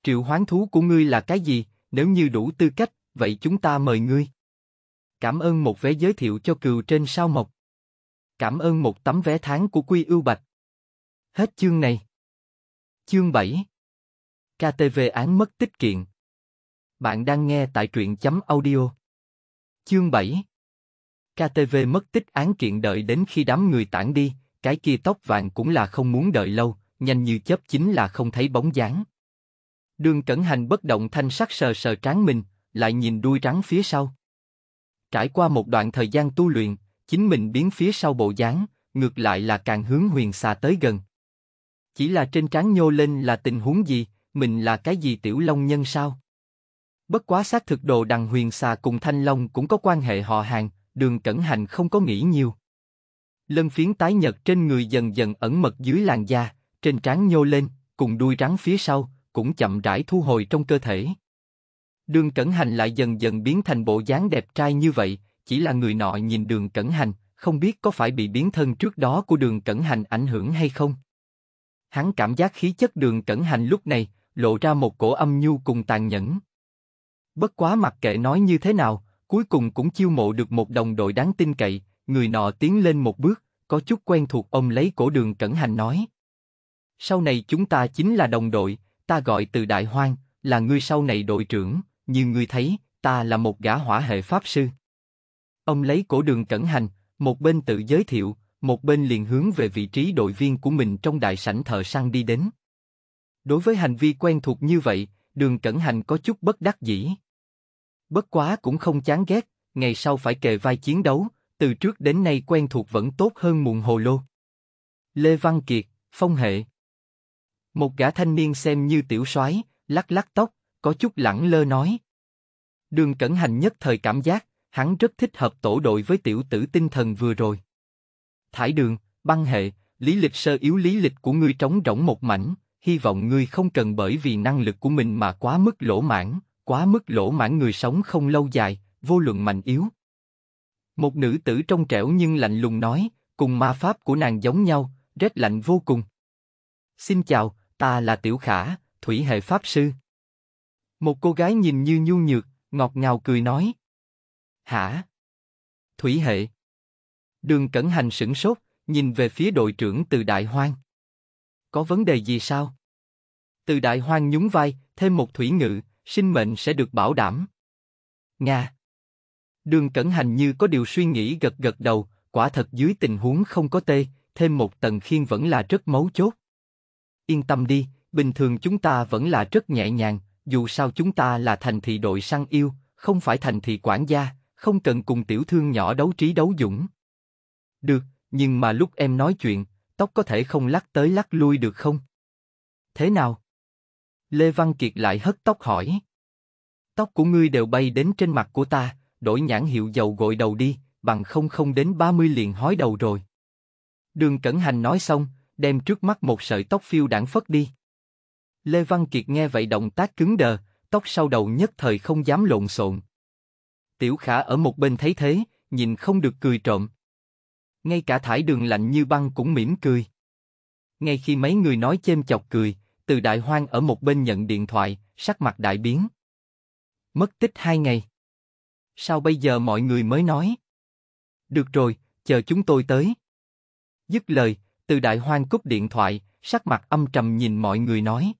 Triệu hoán thú của ngươi là cái gì, nếu như đủ tư cách, vậy chúng ta mời ngươi. Cảm ơn một vé giới thiệu cho cừu trên sao mộc. Cảm ơn một tấm vé tháng của Quy ưu Bạch. Hết chương này. Chương 7 KTV án mất tích kiện Bạn đang nghe tại truyện chấm audio Chương 7 KTV mất tích án kiện đợi đến khi đám người tản đi, cái kia tóc vàng cũng là không muốn đợi lâu, nhanh như chớp chính là không thấy bóng dáng. Đường Cẩn Hành bất động thanh sắc sờ sờ trán mình, lại nhìn đuôi rắn phía sau. Trải qua một đoạn thời gian tu luyện, chính mình biến phía sau bộ dáng, ngược lại là càng hướng huyền xà tới gần. Chỉ là trên trán nhô lên là tình huống gì, mình là cái gì tiểu long nhân sao? Bất quá xác thực đồ đằng huyền xà cùng thanh long cũng có quan hệ họ hàng, đường cẩn hành không có nghĩ nhiều. Lân phiến tái nhật trên người dần dần ẩn mật dưới làn da, trên trán nhô lên, cùng đuôi rắn phía sau, cũng chậm rãi thu hồi trong cơ thể. Đường Cẩn Hành lại dần dần biến thành bộ dáng đẹp trai như vậy, chỉ là người nọ nhìn Đường Cẩn Hành, không biết có phải bị biến thân trước đó của Đường Cẩn Hành ảnh hưởng hay không. Hắn cảm giác khí chất Đường Cẩn Hành lúc này lộ ra một cổ âm nhu cùng tàn nhẫn. Bất quá mặc kệ nói như thế nào, cuối cùng cũng chiêu mộ được một đồng đội đáng tin cậy, người nọ tiến lên một bước, có chút quen thuộc ông lấy cổ đường cẩn hành nói. Sau này chúng ta chính là đồng đội, ta gọi từ đại hoang, là người sau này đội trưởng, như người thấy, ta là một gã hỏa hệ pháp sư. Ông lấy cổ đường cẩn hành, một bên tự giới thiệu, một bên liền hướng về vị trí đội viên của mình trong đại sảnh thợ săn đi đến. Đối với hành vi quen thuộc như vậy, đường cẩn hành có chút bất đắc dĩ. Bất quá cũng không chán ghét, ngày sau phải kề vai chiến đấu, từ trước đến nay quen thuộc vẫn tốt hơn muộn hồ lô. Lê Văn Kiệt, Phong Hệ Một gã thanh niên xem như tiểu soái, lắc lắc tóc, có chút lẳng lơ nói. Đường Cẩn Hành nhất thời cảm giác, hắn rất thích hợp tổ đội với tiểu tử tinh thần vừa rồi. Thải đường, băng hệ, lý lịch sơ yếu lý lịch của ngươi trống rỗng một mảnh, hy vọng ngươi không cần bởi vì năng lực của mình mà quá mức lỗ mãn, quá mức lỗ mãn người sống không lâu dài, vô luận mạnh yếu. Một nữ tử trong trẻo nhưng lạnh lùng nói, cùng ma pháp của nàng giống nhau, rét lạnh vô cùng. Xin chào, ta là Tiểu Khả, Thủy Hệ Pháp Sư. Một cô gái nhìn như nhu nhược, ngọt ngào cười nói. Hả? Thủy Hệ. Đường Cẩn Hành sửng sốt, nhìn về phía đội trưởng từ Đại Hoang. Có vấn đề gì sao? Từ Đại Hoang nhún vai, thêm một thủy ngữ sinh mệnh sẽ được bảo đảm. Nga Đường Cẩn Hành như có điều suy nghĩ gật gật đầu, quả thật dưới tình huống không có tê, thêm một tầng khiên vẫn là rất mấu chốt. Yên tâm đi, bình thường chúng ta vẫn là rất nhẹ nhàng, dù sao chúng ta là thành thị đội săn yêu, không phải thành thị quản gia, không cần cùng tiểu thương nhỏ đấu trí đấu dũng. Được, nhưng mà lúc em nói chuyện, tóc có thể không lắc tới lắc lui được không? Thế nào? Lê Văn Kiệt lại hất tóc hỏi. Tóc của ngươi đều bay đến trên mặt của ta, đổi nhãn hiệu dầu gội đầu đi, bằng không không đến 30 liền hói đầu rồi. Đường Cẩn Hành nói xong, đem trước mắt một sợi tóc phiêu đảng phất đi. Lê Văn Kiệt nghe vậy động tác cứng đờ, tóc sau đầu nhất thời không dám lộn xộn. Tiểu Khả ở một bên thấy thế, nhìn không được cười trộm. Ngay cả thải đường lạnh như băng cũng mỉm cười. Ngay khi mấy người nói chêm chọc cười, từ đại hoang ở một bên nhận điện thoại, sắc mặt đại biến. Mất tích hai ngày. Sao bây giờ mọi người mới nói? Được rồi, chờ chúng tôi tới. Dứt lời, từ đại hoang cúp điện thoại, sắc mặt âm trầm nhìn mọi người nói.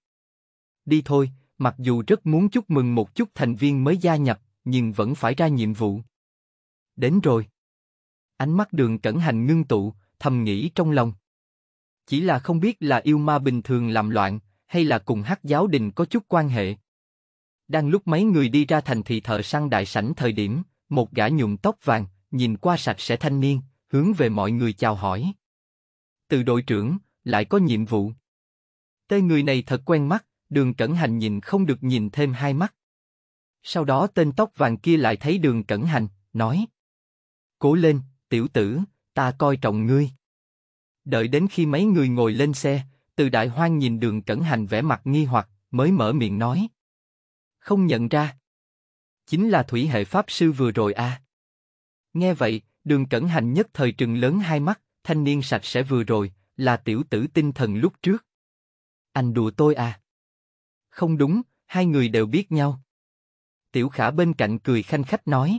Đi thôi, mặc dù rất muốn chúc mừng một chút thành viên mới gia nhập, nhưng vẫn phải ra nhiệm vụ. Đến rồi. Ánh mắt đường cẩn hành ngưng tụ, thầm nghĩ trong lòng. Chỉ là không biết là yêu ma bình thường làm loạn, hay là cùng hát giáo đình có chút quan hệ. Đang lúc mấy người đi ra thành thị thợ săn đại sảnh thời điểm, một gã nhuộm tóc vàng, nhìn qua sạch sẽ thanh niên, hướng về mọi người chào hỏi. Từ đội trưởng, lại có nhiệm vụ. Tên người này thật quen mắt, đường cẩn hành nhìn không được nhìn thêm hai mắt. Sau đó tên tóc vàng kia lại thấy đường cẩn hành, nói. Cố lên, tiểu tử, ta coi trọng ngươi. Đợi đến khi mấy người ngồi lên xe, từ đại hoang nhìn đường cẩn hành vẻ mặt nghi hoặc, mới mở miệng nói. Không nhận ra. Chính là thủy hệ pháp sư vừa rồi à. Nghe vậy, đường cẩn hành nhất thời trừng lớn hai mắt, thanh niên sạch sẽ vừa rồi, là tiểu tử tinh thần lúc trước. Anh đùa tôi à? Không đúng, hai người đều biết nhau. Tiểu khả bên cạnh cười khanh khách nói.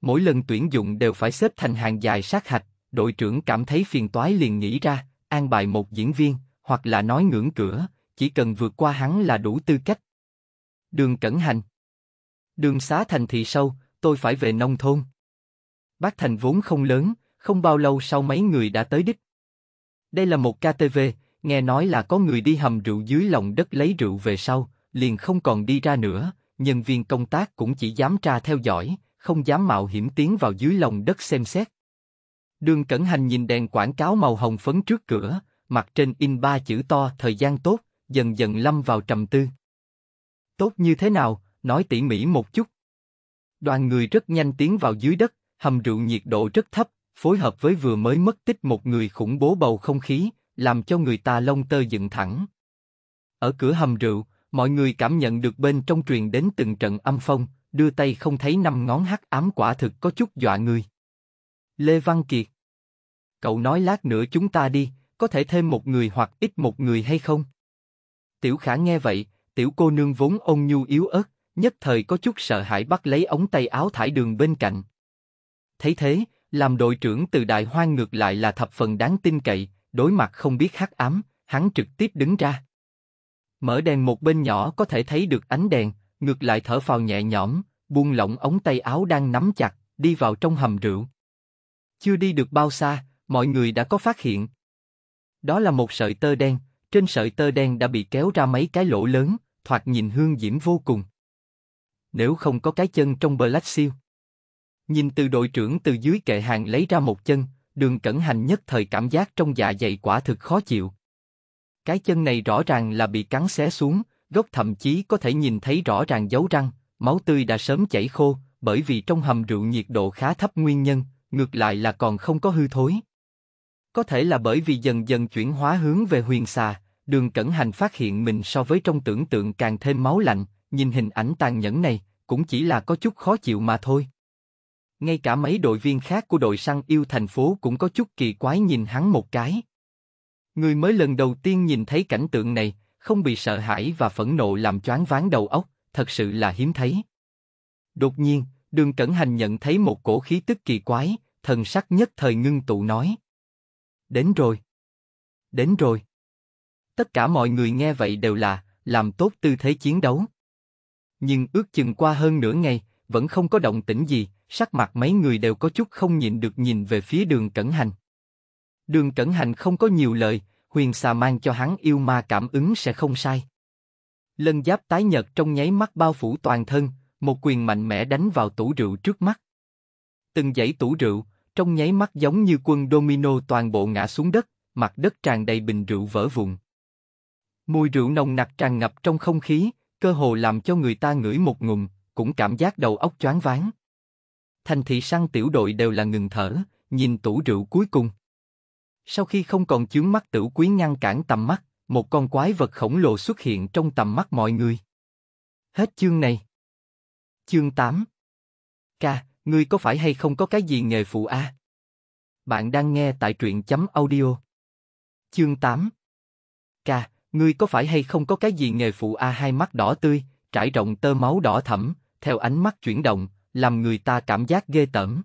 Mỗi lần tuyển dụng đều phải xếp thành hàng dài sát hạch, đội trưởng cảm thấy phiền toái liền nghĩ ra, an bài một diễn viên, hoặc là nói ngưỡng cửa, chỉ cần vượt qua hắn là đủ tư cách. Đường Cẩn Hành Đường xá thành thị sâu, tôi phải về nông thôn. Bác Thành vốn không lớn, không bao lâu sau mấy người đã tới đích. Đây là một KTV, nghe nói là có người đi hầm rượu dưới lòng đất lấy rượu về sau, liền không còn đi ra nữa, nhân viên công tác cũng chỉ dám tra theo dõi, không dám mạo hiểm tiến vào dưới lòng đất xem xét. Đường Cẩn Hành nhìn đèn quảng cáo màu hồng phấn trước cửa, mặt trên in ba chữ to thời gian tốt, dần dần lâm vào trầm tư. Tốt như thế nào, nói tỉ mỉ một chút. Đoàn người rất nhanh tiến vào dưới đất, hầm rượu nhiệt độ rất thấp, phối hợp với vừa mới mất tích một người khủng bố bầu không khí, làm cho người ta lông tơ dựng thẳng. Ở cửa hầm rượu, mọi người cảm nhận được bên trong truyền đến từng trận âm phong, đưa tay không thấy năm ngón hắc ám quả thực có chút dọa người. Lê Văn Kiệt Cậu nói lát nữa chúng ta đi, có thể thêm một người hoặc ít một người hay không? Tiểu Khả nghe vậy, tiểu cô nương vốn ôn nhu yếu ớt, nhất thời có chút sợ hãi bắt lấy ống tay áo thải đường bên cạnh. Thấy thế, làm đội trưởng từ đại hoang ngược lại là thập phần đáng tin cậy, đối mặt không biết hắc ám, hắn trực tiếp đứng ra. Mở đèn một bên nhỏ có thể thấy được ánh đèn, ngược lại thở phào nhẹ nhõm, buông lỏng ống tay áo đang nắm chặt, đi vào trong hầm rượu. Chưa đi được bao xa, mọi người đã có phát hiện, đó là một sợi tơ đen, trên sợi tơ đen đã bị kéo ra mấy cái lỗ lớn, thoạt nhìn hương diễm vô cùng. Nếu không có cái chân trong Black Seal. Nhìn từ đội trưởng từ dưới kệ hàng lấy ra một chân, đường cẩn hành nhất thời cảm giác trong dạ dày quả thực khó chịu. Cái chân này rõ ràng là bị cắn xé xuống, gốc thậm chí có thể nhìn thấy rõ ràng dấu răng, máu tươi đã sớm chảy khô, bởi vì trong hầm rượu nhiệt độ khá thấp nguyên nhân, ngược lại là còn không có hư thối. Có thể là bởi vì dần dần chuyển hóa hướng về huyền xà, đường cẩn hành phát hiện mình so với trong tưởng tượng càng thêm máu lạnh, nhìn hình ảnh tàn nhẫn này, cũng chỉ là có chút khó chịu mà thôi. Ngay cả mấy đội viên khác của đội săn yêu thành phố cũng có chút kỳ quái nhìn hắn một cái. Người mới lần đầu tiên nhìn thấy cảnh tượng này, không bị sợ hãi và phẫn nộ làm choáng váng đầu óc, thật sự là hiếm thấy. Đột nhiên, đường cẩn hành nhận thấy một cổ khí tức kỳ quái, thần sắc nhất thời ngưng tụ nói. Đến rồi. Đến rồi. Tất cả mọi người nghe vậy đều là, làm tốt tư thế chiến đấu. Nhưng ước chừng qua hơn nửa ngày, vẫn không có động tĩnh gì, sắc mặt mấy người đều có chút không nhịn được nhìn về phía đường cẩn hành. Đường cẩn hành không có nhiều lời, huyền xà mang cho hắn yêu ma cảm ứng sẽ không sai. Lân giáp tái nhật trong nháy mắt bao phủ toàn thân, một quyền mạnh mẽ đánh vào tủ rượu trước mắt. Từng dãy tủ rượu, trong nháy mắt giống như quân domino toàn bộ ngã xuống đất, mặt đất tràn đầy bình rượu vỡ vụn. Mùi rượu nồng nặc tràn ngập trong không khí, cơ hồ làm cho người ta ngửi một ngụm, cũng cảm giác đầu óc choáng váng. Thành thị săn tiểu đội đều là ngừng thở, nhìn tủ rượu cuối cùng. Sau khi không còn chướng mắt tử quý ngăn cản tầm mắt, một con quái vật khổng lồ xuất hiện trong tầm mắt mọi người. Hết chương này. Chương 8 Ca, Ngươi có phải hay không có cái gì nghề phụ a? Bạn đang nghe tại truyện chấm audio. Chương 8 Ca, ngươi có phải hay không có cái gì nghề phụ a hai mắt đỏ tươi, trải rộng tơ máu đỏ thẫm, theo ánh mắt chuyển động, làm người ta cảm giác ghê tởm.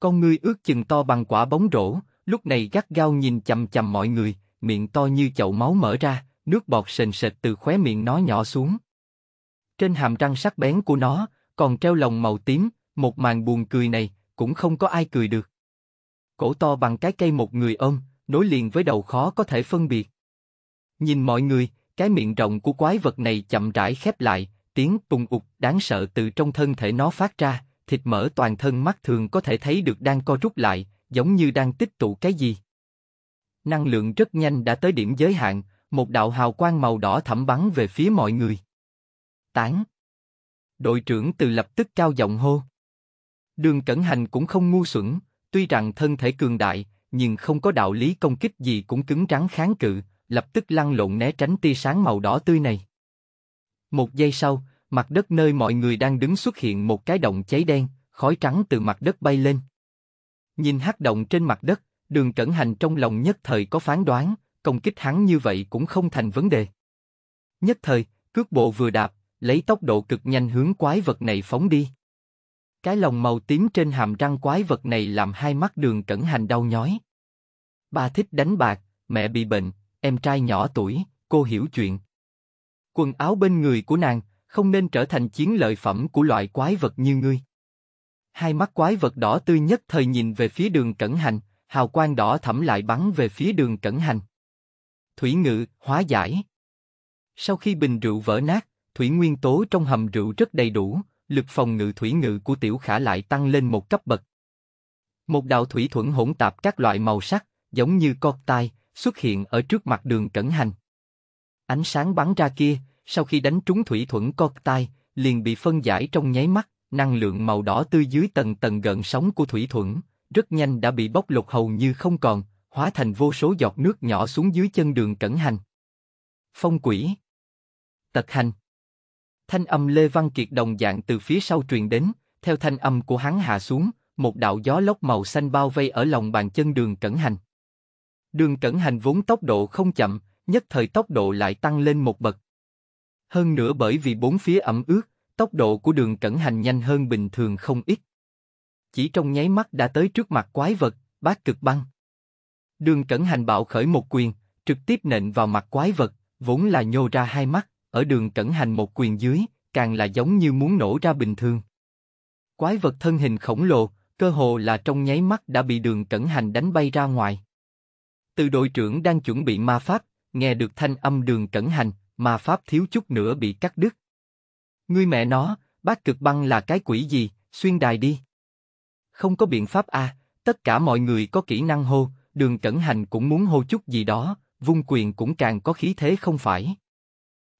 Con ngươi ước chừng to bằng quả bóng rổ, lúc này gắt gao nhìn chằm chằm mọi người, miệng to như chậu máu mở ra, nước bọt sền sệt từ khóe miệng nó nhỏ xuống. Trên hàm răng sắc bén của nó còn treo lồng màu tím, một màn buồn cười này, cũng không có ai cười được. Cổ to bằng cái cây một người ôm, nối liền với đầu khó có thể phân biệt. Nhìn mọi người, cái miệng rộng của quái vật này chậm rãi khép lại, tiếng tùng ục đáng sợ từ trong thân thể nó phát ra, thịt mỡ toàn thân mắt thường có thể thấy được đang co rút lại, giống như đang tích tụ cái gì. Năng lượng rất nhanh đã tới điểm giới hạn, một đạo hào quang màu đỏ thẩm bắn về phía mọi người. Tán. Đội trưởng từ lập tức cao giọng hô. Đường Cẩn Hành cũng không ngu xuẩn, tuy rằng thân thể cường đại, nhưng không có đạo lý công kích gì cũng cứng rắn kháng cự, lập tức lăn lộn né tránh tia sáng màu đỏ tươi này. Một giây sau, mặt đất nơi mọi người đang đứng xuất hiện một cái động cháy đen, khói trắng từ mặt đất bay lên. Nhìn hắc động trên mặt đất, đường cẩn hành trong lòng nhất thời có phán đoán, công kích hắn như vậy cũng không thành vấn đề. Nhất thời, cước bộ vừa đạp, lấy tốc độ cực nhanh hướng quái vật này phóng đi. Cái lồng màu tím trên hàm răng quái vật này làm hai mắt đường cẩn hành đau nhói. Ba thích đánh bạc, mẹ bị bệnh, em trai nhỏ tuổi, cô hiểu chuyện. Quần áo bên người của nàng không nên trở thành chiến lợi phẩm của loại quái vật như ngươi. Hai mắt quái vật đỏ tươi nhất thời nhìn về phía đường cẩn hành, hào quang đỏ thẫm lại bắn về phía đường cẩn hành. Thủy ngự, hóa giải. Sau khi bình rượu vỡ nát, thủy nguyên tố trong hầm rượu rất đầy đủ, lực phòng ngự thủy ngự của tiểu khả lại tăng lên một cấp bậc. Một đạo thủy thuẫn hỗn tạp các loại màu sắc, giống như con tai, xuất hiện ở trước mặt đường cẩn hành. Ánh sáng bắn ra kia, sau khi đánh trúng thủy thuẫn con tai, liền bị phân giải trong nháy mắt, năng lượng màu đỏ tươi dưới tầng tầng gợn sóng của thủy thuẫn, rất nhanh đã bị bóc lột hầu như không còn, hóa thành vô số giọt nước nhỏ xuống dưới chân đường cẩn hành. Phong quỷ Tật hành Thanh âm Lê Văn Kiệt đồng dạng từ phía sau truyền đến, theo thanh âm của hắn hạ xuống, một đạo gió lốc màu xanh bao vây ở lòng bàn chân đường cẩn hành. Đường cẩn hành vốn tốc độ không chậm, nhất thời tốc độ lại tăng lên một bậc. Hơn nữa bởi vì bốn phía ẩm ướt, tốc độ của đường cẩn hành nhanh hơn bình thường không ít. Chỉ trong nháy mắt đã tới trước mặt quái vật, bát cực băng. Đường cẩn hành bạo khởi một quyền, trực tiếp nện vào mặt quái vật, vốn là nhô ra hai mắt ở đường cẩn hành một quyền dưới, càng là giống như muốn nổ ra bình thường. Quái vật thân hình khổng lồ, cơ hồ là trong nháy mắt đã bị đường cẩn hành đánh bay ra ngoài. Từ đội trưởng đang chuẩn bị ma pháp, nghe được thanh âm đường cẩn hành, ma pháp thiếu chút nữa bị cắt đứt. Ngươi mẹ nó, bác cực băng là cái quỷ gì, xuyên đài đi. Không có biện pháp a, à, tất cả mọi người có kỹ năng hô, đường cẩn hành cũng muốn hô chút gì đó, vung quyền cũng càng có khí thế không phải.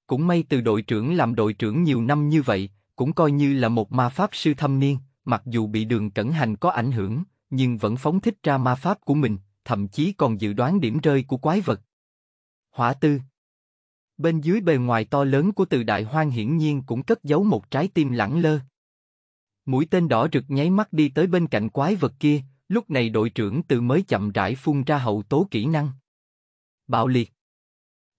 Cũng may từ đội trưởng làm đội trưởng nhiều năm như vậy, cũng coi như là một ma pháp sư thâm niên, mặc dù bị đường cẩn hành có ảnh hưởng, nhưng vẫn phóng thích ra ma pháp của mình, thậm chí còn dự đoán điểm rơi của quái vật. Hỏa tư Bên dưới bề ngoài to lớn của từ đại hoang hiển nhiên cũng cất giấu một trái tim lẳng lơ. Mũi tên đỏ rực nháy mắt đi tới bên cạnh quái vật kia, lúc này đội trưởng từ mới chậm rãi phun ra hậu tố kỹ năng. Bạo liệt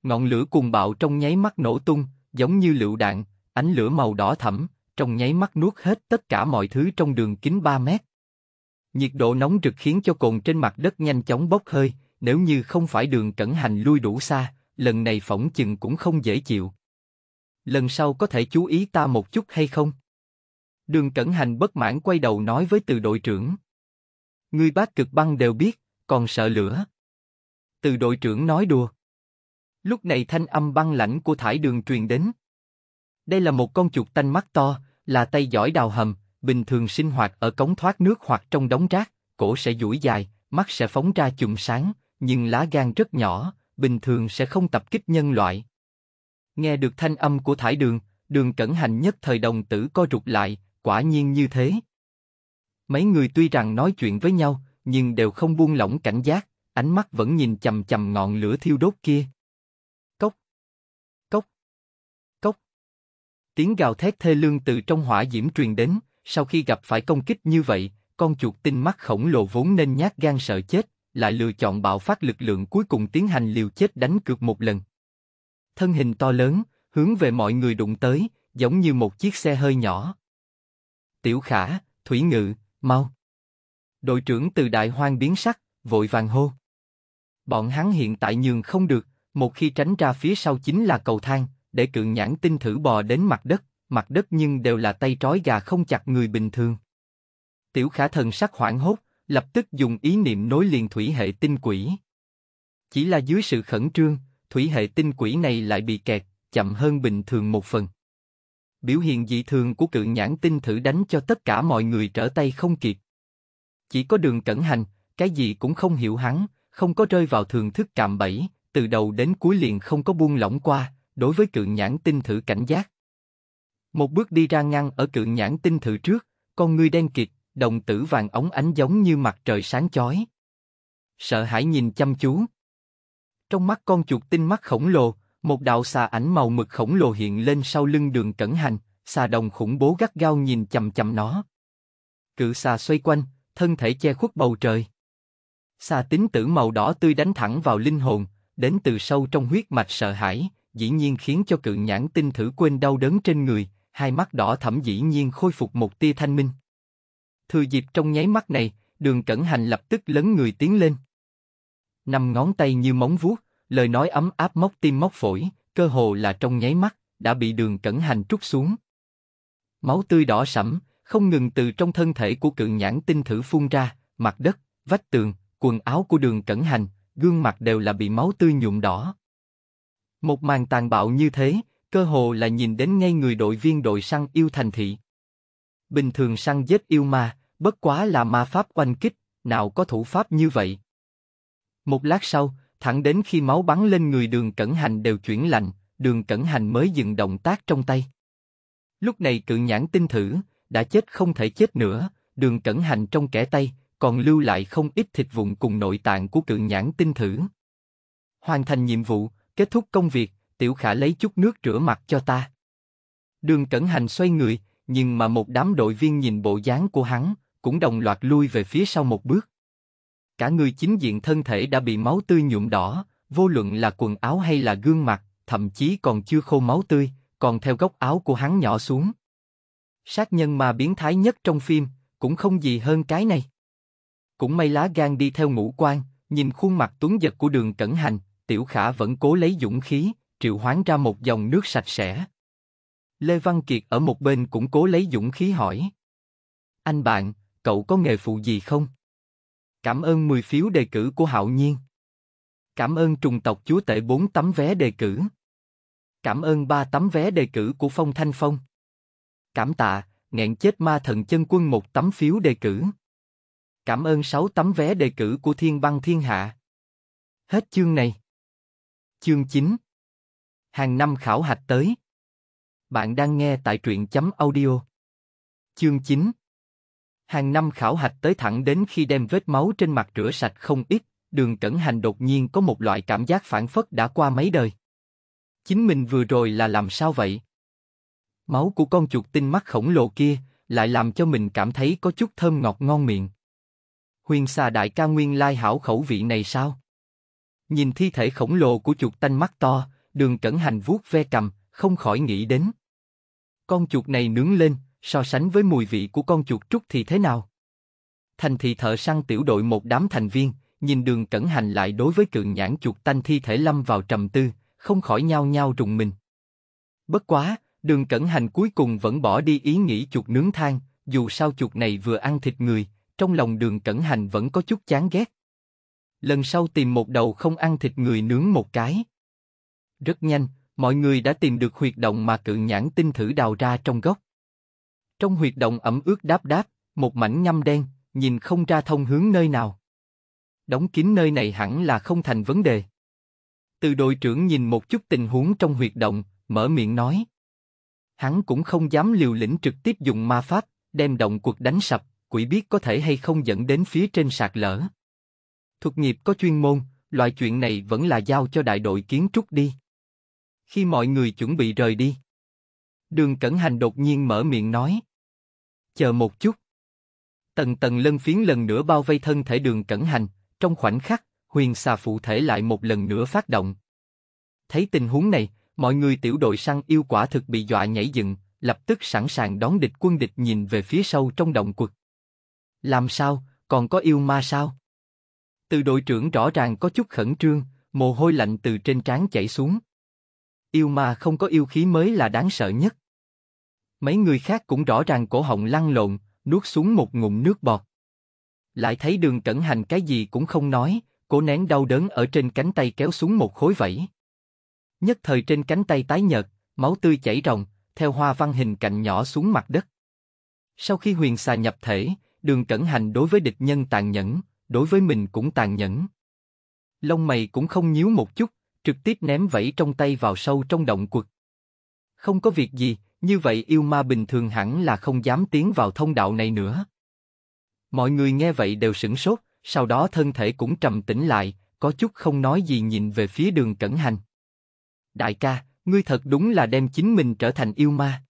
Ngọn lửa cuồng bạo trong nháy mắt nổ tung, giống như lựu đạn, ánh lửa màu đỏ thẫm, trong nháy mắt nuốt hết tất cả mọi thứ trong đường kính 3 mét. Nhiệt độ nóng rực khiến cho cồn trên mặt đất nhanh chóng bốc hơi, nếu như không phải đường cẩn hành lui đủ xa, lần này phỏng chừng cũng không dễ chịu. Lần sau có thể chú ý ta một chút hay không? Đường cẩn hành bất mãn quay đầu nói với từ đội trưởng. Ngươi bác cực băng đều biết, còn sợ lửa. Từ đội trưởng nói đùa. Lúc này thanh âm băng lãnh của thải đường truyền đến. Đây là một con chuột tanh mắt to, là tay giỏi đào hầm, bình thường sinh hoạt ở cống thoát nước hoặc trong đống rác, cổ sẽ duỗi dài, mắt sẽ phóng ra chùm sáng, nhưng lá gan rất nhỏ, bình thường sẽ không tập kích nhân loại. Nghe được thanh âm của thải đường, đường cẩn hành nhất thời đồng tử co rụt lại, quả nhiên như thế. Mấy người tuy rằng nói chuyện với nhau, nhưng đều không buông lỏng cảnh giác, ánh mắt vẫn nhìn chầm chầm ngọn lửa thiêu đốt kia. Tiếng gào thét thê lương từ trong hỏa diễm truyền đến, sau khi gặp phải công kích như vậy, con chuột tinh mắt khổng lồ vốn nên nhát gan sợ chết, lại lựa chọn bạo phát lực lượng cuối cùng tiến hành liều chết đánh cược một lần. Thân hình to lớn, hướng về mọi người đụng tới, giống như một chiếc xe hơi nhỏ. Tiểu khả, thủy ngự, mau. Đội trưởng từ đại hoang biến sắc, vội vàng hô. Bọn hắn hiện tại nhường không được, một khi tránh ra phía sau chính là cầu thang, để cự nhãn tinh thử bò đến mặt đất, mặt đất nhưng đều là tay trói gà không chặt người bình thường. Tiểu khả thần sắc hoảng hốt, lập tức dùng ý niệm nối liền thủy hệ tinh quỷ. Chỉ là dưới sự khẩn trương, thủy hệ tinh quỷ này lại bị kẹt, chậm hơn bình thường một phần. Biểu hiện dị thường của cự nhãn tinh thử đánh cho tất cả mọi người trở tay không kịp. Chỉ có đường cẩn hành, cái gì cũng không hiểu hắn, không có rơi vào thường thức cạm bẫy, từ đầu đến cuối liền không có buông lỏng qua, đối với cự nhãn tinh thử cảnh giác. Một bước đi ra ngăn ở cự nhãn tinh thử trước, con ngươi đen kịt, đồng tử vàng ống ánh giống như mặt trời sáng chói. Sợ hãi nhìn chăm chú. Trong mắt con chuột tinh mắt khổng lồ, một đạo xà ảnh màu mực khổng lồ hiện lên sau lưng đường cẩn hành, xà đồng khủng bố gắt gao nhìn chầm chầm nó. Cự xà xoay quanh, thân thể che khuất bầu trời. Xà tính tử màu đỏ tươi đánh thẳng vào linh hồn, đến từ sâu trong huyết mạch sợ hãi, dĩ nhiên khiến cho cự nhãn tinh thử quên đau đớn trên người, hai mắt đỏ thẫm dĩ nhiên khôi phục một tia thanh minh. Thừa dịp trong nháy mắt này, đường cẩn hành lập tức lớn người tiến lên. Năm ngón tay như móng vuốt, lời nói ấm áp móc tim móc phổi, cơ hồ là trong nháy mắt, đã bị đường cẩn hành trút xuống. Máu tươi đỏ sẫm, không ngừng từ trong thân thể của cự nhãn tinh thử phun ra, mặt đất, vách tường, quần áo của đường cẩn hành, gương mặt đều là bị máu tươi nhuộm đỏ. Một màn tàn bạo như thế, cơ hồ là nhìn đến ngay người đội viên đội săn yêu thành thị. Bình thường săn giết yêu ma, bất quá là ma pháp oanh kích, nào có thủ pháp như vậy. Một lát sau, thẳng đến khi máu bắn lên người đường cẩn hành đều chuyển lạnh, đường cẩn hành mới dừng động tác trong tay. Lúc này cự nhãn tinh thử, đã chết không thể chết nữa, đường cẩn hành trong kẻ tay, còn lưu lại không ít thịt vụn cùng nội tạng của cự nhãn tinh thử. Hoàn thành nhiệm vụ, Kết thúc công việc, Tiểu Khả lấy chút nước rửa mặt cho ta. Đường Cẩn Hành xoay người, nhưng mà một đám đội viên nhìn bộ dáng của hắn, cũng đồng loạt lui về phía sau một bước. Cả người chính diện thân thể đã bị máu tươi nhuộm đỏ, vô luận là quần áo hay là gương mặt, thậm chí còn chưa khô máu tươi, còn theo góc áo của hắn nhỏ xuống. Sát nhân mà biến thái nhất trong phim, cũng không gì hơn cái này. Cũng may lá gan đi theo ngũ quan, nhìn khuôn mặt tuấn giật của đường cẩn hành, Tiểu Khả vẫn cố lấy dũng khí, triệu hoán ra một dòng nước sạch sẽ. Lê Văn Kiệt ở một bên cũng cố lấy dũng khí hỏi. Anh bạn, cậu có nghề phụ gì không? Cảm ơn 10 phiếu đề cử của Hạo Nhiên. Cảm ơn trùng tộc chúa tể 4 tấm vé đề cử. Cảm ơn 3 tấm vé đề cử của Phong Thanh Phong. Cảm tạ, nghẹn chết ma thần chân quân một tấm phiếu đề cử. Cảm ơn 6 tấm vé đề cử của Thiên Băng Thiên Hạ. Hết chương này. Chương 9 Hàng năm khảo hạch tới Bạn đang nghe tại truyện chấm audio Chương 9 Hàng năm khảo hạch tới thẳng đến khi đem vết máu trên mặt rửa sạch không ít, đường cẩn hành đột nhiên có một loại cảm giác phản phất đã qua mấy đời. Chính mình vừa rồi là làm sao vậy? Máu của con chuột tinh mắt khổng lồ kia lại làm cho mình cảm thấy có chút thơm ngọt ngon miệng. Huyền xà đại ca nguyên lai hảo khẩu vị này sao? Nhìn thi thể khổng lồ của chuột tanh mắt to, đường cẩn hành vuốt ve cầm, không khỏi nghĩ đến. Con chuột này nướng lên, so sánh với mùi vị của con chuột trúc thì thế nào? Thành thị thợ săn tiểu đội một đám thành viên, nhìn đường cẩn hành lại đối với cường nhãn chuột tanh thi thể lâm vào trầm tư, không khỏi nhao nhao rùng mình. Bất quá, đường cẩn hành cuối cùng vẫn bỏ đi ý nghĩ chuột nướng than, dù sao chuột này vừa ăn thịt người, trong lòng đường cẩn hành vẫn có chút chán ghét lần sau tìm một đầu không ăn thịt người nướng một cái. Rất nhanh, mọi người đã tìm được huyệt động mà cự nhãn tinh thử đào ra trong gốc. Trong huyệt động ẩm ướt đáp đáp, một mảnh nhăm đen, nhìn không ra thông hướng nơi nào. Đóng kín nơi này hẳn là không thành vấn đề. Từ đội trưởng nhìn một chút tình huống trong huyệt động, mở miệng nói. Hắn cũng không dám liều lĩnh trực tiếp dùng ma pháp, đem động cuộc đánh sập, quỷ biết có thể hay không dẫn đến phía trên sạt lở thuật nghiệp có chuyên môn, loại chuyện này vẫn là giao cho đại đội kiến trúc đi. Khi mọi người chuẩn bị rời đi, Đường Cẩn Hành đột nhiên mở miệng nói. Chờ một chút. Tần tần lân phiến lần nữa bao vây thân thể đường Cẩn Hành, trong khoảnh khắc, huyền xà phụ thể lại một lần nữa phát động. Thấy tình huống này, mọi người tiểu đội săn yêu quả thực bị dọa nhảy dựng, lập tức sẵn sàng đón địch quân địch nhìn về phía sâu trong động quật. Làm sao, còn có yêu ma sao? Từ đội trưởng rõ ràng có chút khẩn trương, mồ hôi lạnh từ trên trán chảy xuống. Yêu mà không có yêu khí mới là đáng sợ nhất. Mấy người khác cũng rõ ràng cổ họng lăn lộn, nuốt xuống một ngụm nước bọt. Lại thấy đường cẩn hành cái gì cũng không nói, cố nén đau đớn ở trên cánh tay kéo xuống một khối vẩy. Nhất thời trên cánh tay tái nhợt, máu tươi chảy ròng, theo hoa văn hình cạnh nhỏ xuống mặt đất. Sau khi huyền xà nhập thể, đường cẩn hành đối với địch nhân tàn nhẫn, đối với mình cũng tàn nhẫn. Lông mày cũng không nhíu một chút, trực tiếp ném vẫy trong tay vào sâu trong động quật. Không có việc gì, như vậy yêu ma bình thường hẳn là không dám tiến vào thông đạo này nữa. Mọi người nghe vậy đều sửng sốt, sau đó thân thể cũng trầm tĩnh lại, có chút không nói gì nhìn về phía đường cẩn hành. Đại ca, ngươi thật đúng là đem chính mình trở thành yêu ma.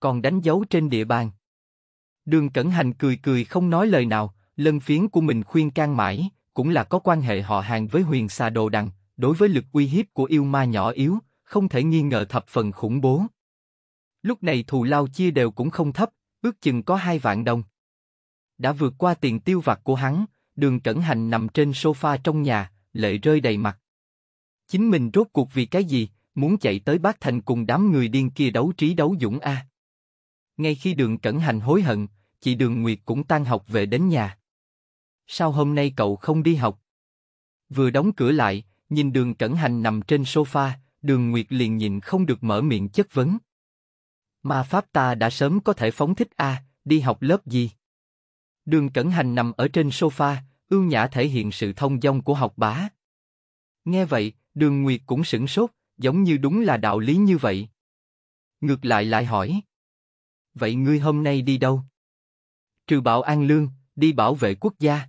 Còn đánh dấu trên địa bàn. Đường cẩn hành cười cười không nói lời nào, lân phiến của mình khuyên can mãi, cũng là có quan hệ họ hàng với huyền xà đồ đằng, đối với lực uy hiếp của yêu ma nhỏ yếu, không thể nghi ngờ thập phần khủng bố. Lúc này thù lao chia đều cũng không thấp, ước chừng có hai vạn đồng. Đã vượt qua tiền tiêu vặt của hắn, đường cẩn hành nằm trên sofa trong nhà, lệ rơi đầy mặt. Chính mình rốt cuộc vì cái gì, muốn chạy tới bác thành cùng đám người điên kia đấu trí đấu dũng a. Ngay khi đường cẩn hành hối hận, chị đường Nguyệt cũng tan học về đến nhà. Sao hôm nay cậu không đi học? Vừa đóng cửa lại, nhìn đường cẩn hành nằm trên sofa, đường Nguyệt liền nhìn không được mở miệng chất vấn. Ma Pháp ta đã sớm có thể phóng thích a, à, đi học lớp gì? Đường cẩn hành nằm ở trên sofa, ưu nhã thể hiện sự thông dong của học bá. Nghe vậy, đường Nguyệt cũng sửng sốt, giống như đúng là đạo lý như vậy. Ngược lại lại hỏi. Vậy ngươi hôm nay đi đâu? Trừ bảo an lương, đi bảo vệ quốc gia.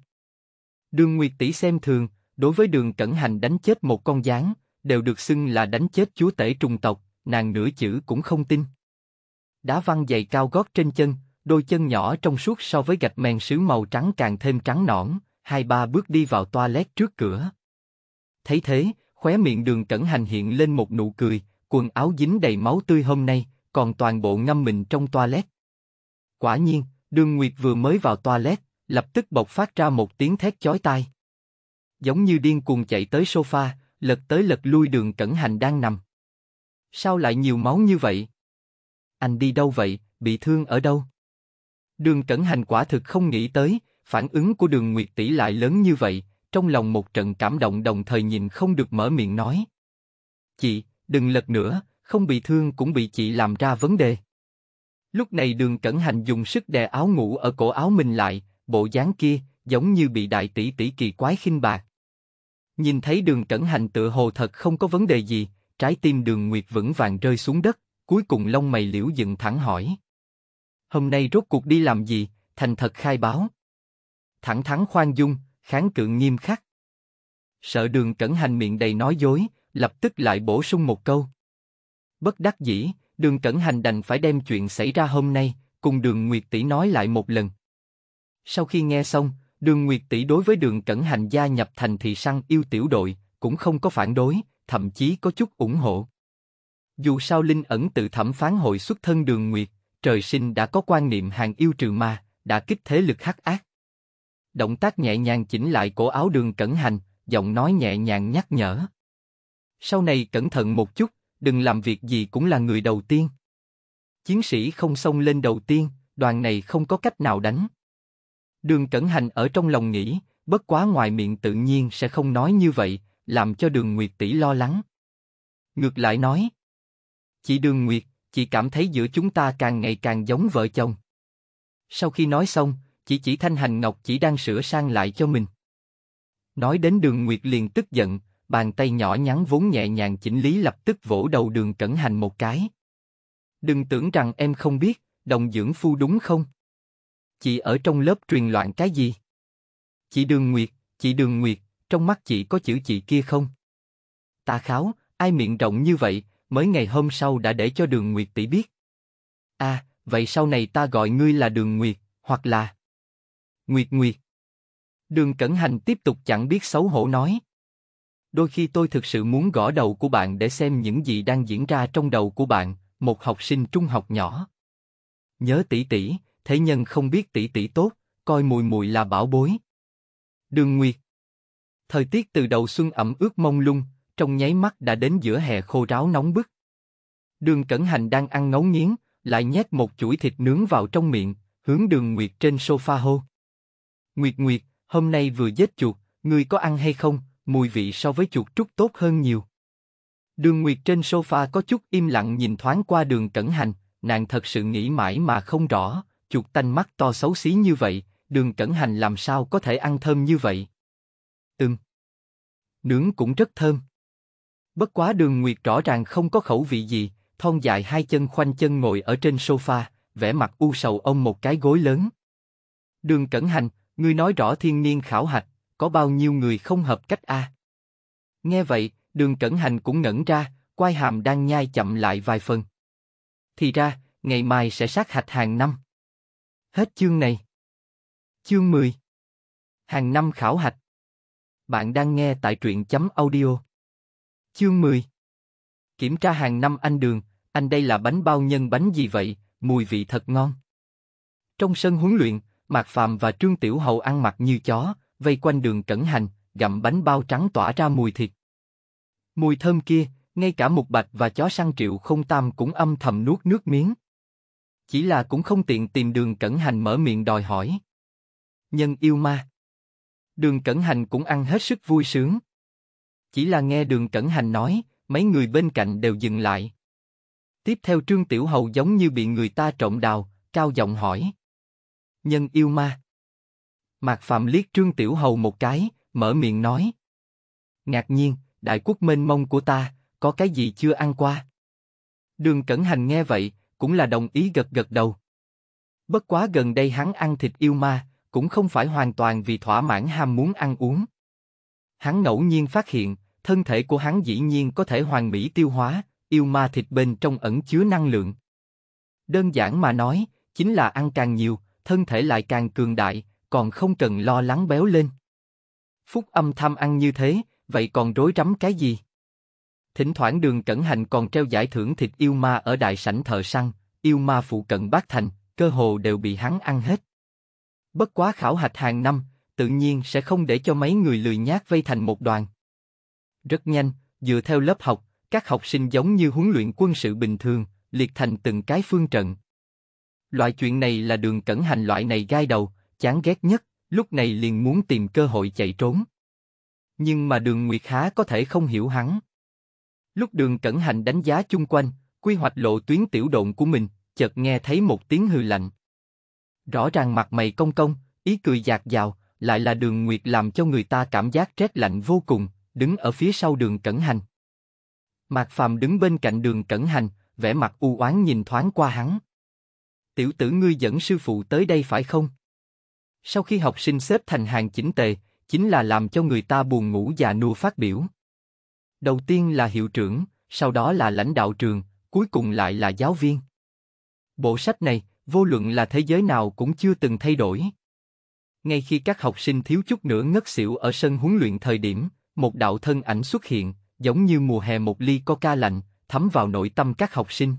Đường Nguyệt tỷ xem thường, đối với Đường Cẩn Hành đánh chết một con gián, đều được xưng là đánh chết chúa tể trùng tộc, nàng nửa chữ cũng không tin. Đá văng giày cao gót trên chân, đôi chân nhỏ trong suốt so với gạch men sứ màu trắng càng thêm trắng nõn, hai ba bước đi vào toilet trước cửa. Thấy thế, khóe miệng đường cẩn hành hiện lên một nụ cười, quần áo dính đầy máu tươi hôm nay, còn toàn bộ ngâm mình trong toilet. Quả nhiên, đường Nguyệt vừa mới vào toilet, lập tức bộc phát ra một tiếng thét chói tai. Giống như điên cuồng chạy tới sofa, lật tới lật lui đường cẩn hành đang nằm. Sao lại nhiều máu như vậy? Anh đi đâu vậy, bị thương ở đâu? Đường cẩn hành quả thực không nghĩ tới, phản ứng của đường Nguyệt tỷ lại lớn như vậy, trong lòng một trận cảm động đồng thời nhìn không được mở miệng nói. Chị, đừng lật nữa, không bị thương cũng bị chị làm ra vấn đề. Lúc này đường cẩn hành dùng sức đè áo ngủ ở cổ áo mình lại, bộ dáng kia giống như bị đại tỷ tỷ kỳ quái khinh bạc. Nhìn thấy đường cẩn hành tựa hồ thật không có vấn đề gì, trái tim đường nguyệt vững vàng rơi xuống đất, cuối cùng lông mày liễu dựng thẳng hỏi. Hôm nay rốt cuộc đi làm gì, thành thật khai báo. Thẳng thắn khoan dung, kháng cự nghiêm khắc. Sợ đường cẩn hành miệng đầy nói dối, lập tức lại bổ sung một câu. Bất đắc dĩ, đường cẩn hành đành phải đem chuyện xảy ra hôm nay, cùng đường Nguyệt tỷ nói lại một lần, sau khi nghe xong, Đường Nguyệt tỷ đối với Đường Cẩn Hành gia nhập thành thị săn yêu tiểu đội cũng không có phản đối, thậm chí có chút ủng hộ. Dù sao Linh ẩn tự thẩm phán hội xuất thân Đường Nguyệt, trời sinh đã có quan niệm hàng yêu trừ ma, đã kích thế lực hắc ác. Động tác nhẹ nhàng chỉnh lại cổ áo Đường Cẩn Hành, giọng nói nhẹ nhàng nhắc nhở. Sau này cẩn thận một chút, đừng làm việc gì cũng là người đầu tiên. Chiến sĩ không xông lên đầu tiên, đoàn này không có cách nào đánh. Đường Cẩn Hành ở trong lòng nghĩ, bất quá ngoài miệng tự nhiên sẽ không nói như vậy, làm cho Đường Nguyệt tỷ lo lắng. Ngược lại nói, chị Đường Nguyệt, chị cảm thấy giữa chúng ta càng ngày càng giống vợ chồng. Sau khi nói xong, chị chỉ Thanh Hành Ngọc chỉ đang sửa sang lại cho mình. Nói đến Đường Nguyệt liền tức giận, bàn tay nhỏ nhắn vốn nhẹ nhàng chỉnh lý lập tức vỗ đầu Đường Cẩn Hành một cái. Đừng tưởng rằng em không biết, đồng dưỡng phu đúng không? Chị ở trong lớp truyền loạn cái gì? Chị Đường Nguyệt, chị Đường Nguyệt, trong mắt chị có chữ chị kia không? Ta kháo, ai miệng rộng như vậy, mới ngày hôm sau đã để cho Đường Nguyệt tỷ biết. À, vậy sau này ta gọi ngươi là Đường Nguyệt, hoặc là Nguyệt Nguyệt. Đường Cẩn Hành tiếp tục chẳng biết xấu hổ nói. Đôi khi tôi thực sự muốn gõ đầu của bạn để xem những gì đang diễn ra trong đầu của bạn, một học sinh trung học nhỏ. Nhớ tỷ tỷ, thế nhân không biết tỷ tỷ tốt, coi mùi mùi là bảo bối. Đường Nguyệt Thời tiết từ đầu xuân ẩm ướt mông lung, trong nháy mắt đã đến giữa hè khô ráo nóng bức. Đường Cẩn Hành đang ăn ngấu nghiến, lại nhét một chuỗi thịt nướng vào trong miệng, hướng đường Nguyệt trên sofa hô. Nguyệt Nguyệt, hôm nay vừa giết chuột, ngươi có ăn hay không, mùi vị so với chuột trúc tốt hơn nhiều. Đường Nguyệt trên sofa có chút im lặng nhìn thoáng qua đường Cẩn Hành, nàng thật sự nghĩ mãi mà không rõ, chuột tanh mắt to xấu xí như vậy, đường cẩn hành làm sao có thể ăn thơm như vậy? Ừm. Nướng cũng rất thơm. Bất quá đường Nguyệt rõ ràng không có khẩu vị gì, thon dài hai chân khoanh chân ngồi ở trên sofa, vẽ mặt u sầu ông một cái gối lớn. Đường cẩn hành, ngươi nói rõ thiên niên khảo hạch, có bao nhiêu người không hợp cách a? Nghe vậy, đường cẩn hành cũng ngẩn ra, quai hàm đang nhai chậm lại vài phần. Thì ra, ngày mai sẽ sát hạch hàng năm. Hết chương này. Chương 10. Hàng năm khảo hạch. Bạn đang nghe tại truyện chấm audio. Chương 10. Kiểm tra hàng năm anh Đường, anh đây là bánh bao nhân bánh gì vậy, mùi vị thật ngon. Trong sân huấn luyện, Mạc phạm và Trương Tiểu Hậu ăn mặc như chó, vây quanh đường cẩn hành, gặm bánh bao trắng tỏa ra mùi thịt. Mùi thơm kia, ngay cả Mục Bạch và chó săn Triệu Không Tam cũng âm thầm nuốt nước miếng. Chỉ là cũng không tiện tìm đường cẩn hành mở miệng đòi hỏi. Nhân yêu ma. Đường cẩn hành cũng ăn hết sức vui sướng. Chỉ là nghe đường cẩn hành nói, mấy người bên cạnh đều dừng lại. Tiếp theo Trương Tiểu Hầu giống như bị người ta trộm đào, cao giọng hỏi. Nhân yêu ma. Mạc Phạm liếc Trương Tiểu Hầu một cái, mở miệng nói. Ngạc nhiên, đại quốc mênh mông của ta, có cái gì chưa ăn qua? Đường Cẩn Hành nghe vậy, cũng là đồng ý gật gật đầu. Bất quá gần đây hắn ăn thịt yêu ma, cũng không phải hoàn toàn vì thỏa mãn ham muốn ăn uống. Hắn ngẫu nhiên phát hiện, thân thể của hắn dĩ nhiên có thể hoàn mỹ tiêu hóa, yêu ma thịt bên trong ẩn chứa năng lượng. Đơn giản mà nói, chính là ăn càng nhiều, thân thể lại càng cường đại, còn không cần lo lắng béo lên. Phúc âm tham ăn như thế, vậy còn rối rắm cái gì? Thỉnh thoảng đường cẩn hành còn treo giải thưởng thịt yêu ma ở đại sảnh thợ săn, yêu ma phụ cận bác thành, cơ hồ đều bị hắn ăn hết. Bất quá khảo hạch hàng năm, tự nhiên sẽ không để cho mấy người lười nhác vây thành một đoàn. Rất nhanh, dựa theo lớp học, các học sinh giống như huấn luyện quân sự bình thường, liệt thành từng cái phương trận. Loại chuyện này là đường cẩn hành loại này gai đầu, chán ghét nhất, lúc này liền muốn tìm cơ hội chạy trốn. Nhưng mà đường Nguyệt Há có thể không hiểu hắn. Lúc đường cẩn hành đánh giá chung quanh, quy hoạch lộ tuyến tiểu độn của mình, chợt nghe thấy một tiếng hư lạnh. Rõ ràng mặt mày công công, ý cười giạt dào, lại là đường nguyệt làm cho người ta cảm giác rét lạnh vô cùng, đứng ở phía sau đường cẩn hành. Mạc Phàm đứng bên cạnh đường cẩn hành, vẻ mặt u oán nhìn thoáng qua hắn. Tiểu tử ngươi dẫn sư phụ tới đây phải không? Sau khi học sinh xếp thành hàng chỉnh tề, chính là làm cho người ta buồn ngủ và nua phát biểu. Đầu tiên là hiệu trưởng, sau đó là lãnh đạo trường, cuối cùng lại là giáo viên. Bộ sách này, vô luận là thế giới nào cũng chưa từng thay đổi. Ngay khi các học sinh thiếu chút nữa ngất xỉu ở sân huấn luyện thời điểm, một đạo thân ảnh xuất hiện, giống như mùa hè một ly coca lạnh, thấm vào nội tâm các học sinh.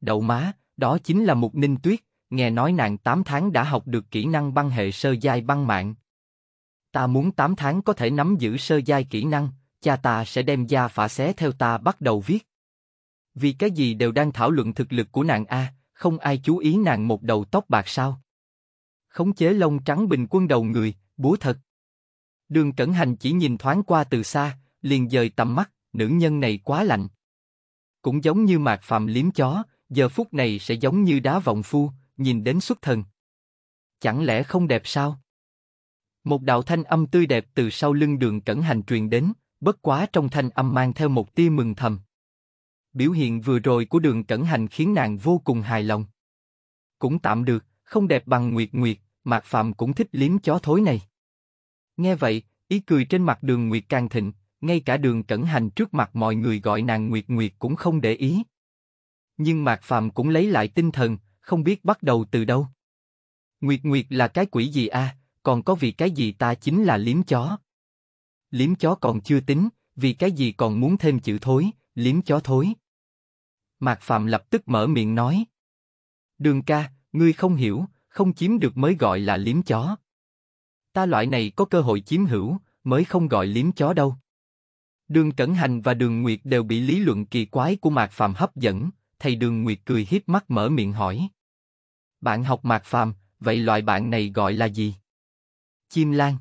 Đậu má, đó chính là Mục Ninh Tuyết, nghe nói nàng 8 tháng đã học được kỹ năng băng hệ sơ giai băng mạng. Ta muốn 8 tháng có thể nắm giữ sơ giai kỹ năng, cha ta sẽ đem da phả xé theo ta bắt đầu viết. Vì cái gì đều đang thảo luận thực lực của nàng A, không ai chú ý nàng một đầu tóc bạc sao. Khống chế lông trắng bình quân đầu người, búa thật. Đường Cẩn Hành chỉ nhìn thoáng qua từ xa, liền dời tầm mắt, nữ nhân này quá lạnh. Cũng giống như mạc phàm liếm chó, giờ phút này sẽ giống như đá vọng phu, nhìn đến xuất thần. Chẳng lẽ không đẹp sao? Một đạo thanh âm tươi đẹp từ sau lưng đường cẩn hành truyền đến, bất quá trong thanh âm mang theo một tia mừng thầm. Biểu hiện vừa rồi của đường cẩn hành khiến nàng vô cùng hài lòng. Cũng tạm được, không đẹp bằng Nguyệt Nguyệt, Mạc Phạm cũng thích liếm chó thối này. Nghe vậy, ý cười trên mặt đường Nguyệt càng thịnh, ngay cả đường cẩn hành trước mặt mọi người gọi nàng Nguyệt Nguyệt cũng không để ý. Nhưng Mạc Phạm cũng lấy lại tinh thần, không biết bắt đầu từ đâu. Nguyệt Nguyệt là cái quỷ gì a? À, còn có vì cái gì ta chính là liếm chó, liếm chó còn chưa tính, vì cái gì còn muốn thêm chữ thối, liếm chó thối. Mạc Phạm lập tức mở miệng nói. Đường ca, ngươi không hiểu, không chiếm được mới gọi là liếm chó. Ta loại này có cơ hội chiếm hữu, mới không gọi liếm chó đâu. Đường Cẩn Hành và Đường Nguyệt đều bị lý luận kỳ quái của Mạc Phạm hấp dẫn, thầy Đường Nguyệt cười hiếp mắt mở miệng hỏi. Bạn học Mạc Phạm, vậy loại bạn này gọi là gì? Chim lan.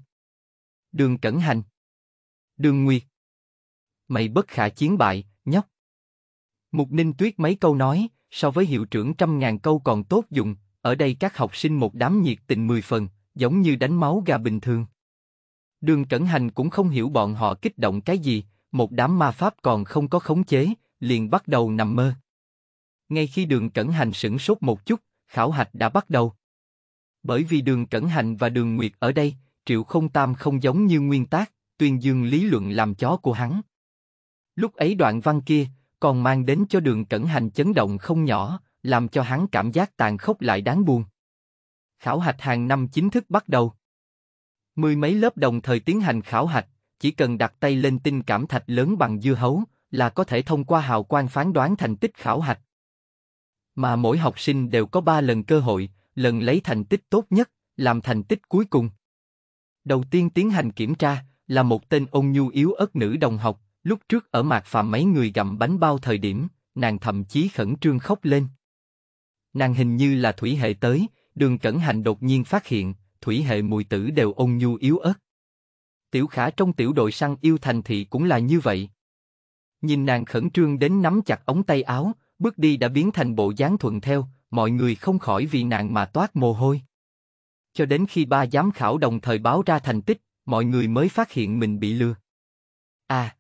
Đường Cẩn Hành. Đường Nguyệt. Mày bất khả chiến bại, nhóc. Mục Ninh Tuyết mấy câu nói, so với hiệu trưởng trăm ngàn câu còn tốt dụng, ở đây các học sinh một đám nhiệt tình mười phần, giống như đánh máu gà bình thường. Đường Cẩn Hành cũng không hiểu bọn họ kích động cái gì, một đám ma pháp còn không có khống chế, liền bắt đầu nằm mơ. Ngay khi đường Cẩn Hành sửng sốt một chút, khảo hạch đã bắt đầu. Bởi vì đường Cẩn Hành và đường Nguyệt ở đây, Triệu Không Tam không giống như nguyên tác, tuyên dương lý luận làm chó của hắn. Lúc ấy đoạn văn kia còn mang đến cho đường cẩn hành chấn động không nhỏ, làm cho hắn cảm giác tàn khốc lại đáng buồn. Khảo hạch hàng năm chính thức bắt đầu. Mười mấy lớp đồng thời tiến hành khảo hạch, chỉ cần đặt tay lên tinh cảm thạch lớn bằng dưa hấu là có thể thông qua hào quang phán đoán thành tích khảo hạch. Mà mỗi học sinh đều có ba lần cơ hội, lần lấy thành tích tốt nhất, làm thành tích cuối cùng. Đầu tiên tiến hành kiểm tra, là một tên ôn nhu yếu ớt nữ đồng học, lúc trước ở mạc phạm mấy người gặm bánh bao thời điểm, nàng thậm chí khẩn trương khóc lên. Nàng hình như là thủy hệ tới, đường cẩn hành đột nhiên phát hiện, thủy hệ mùi tử đều ôn nhu yếu ớt. Tiểu khả trong tiểu đội săn yêu thành thị cũng là như vậy. Nhìn nàng khẩn trương đến nắm chặt ống tay áo, bước đi đã biến thành bộ dáng thuận theo, mọi người không khỏi vì nàng mà toát mồ hôi. Cho đến khi ba giám khảo đồng thời báo ra thành tích, mọi người mới phát hiện mình bị lừa. À,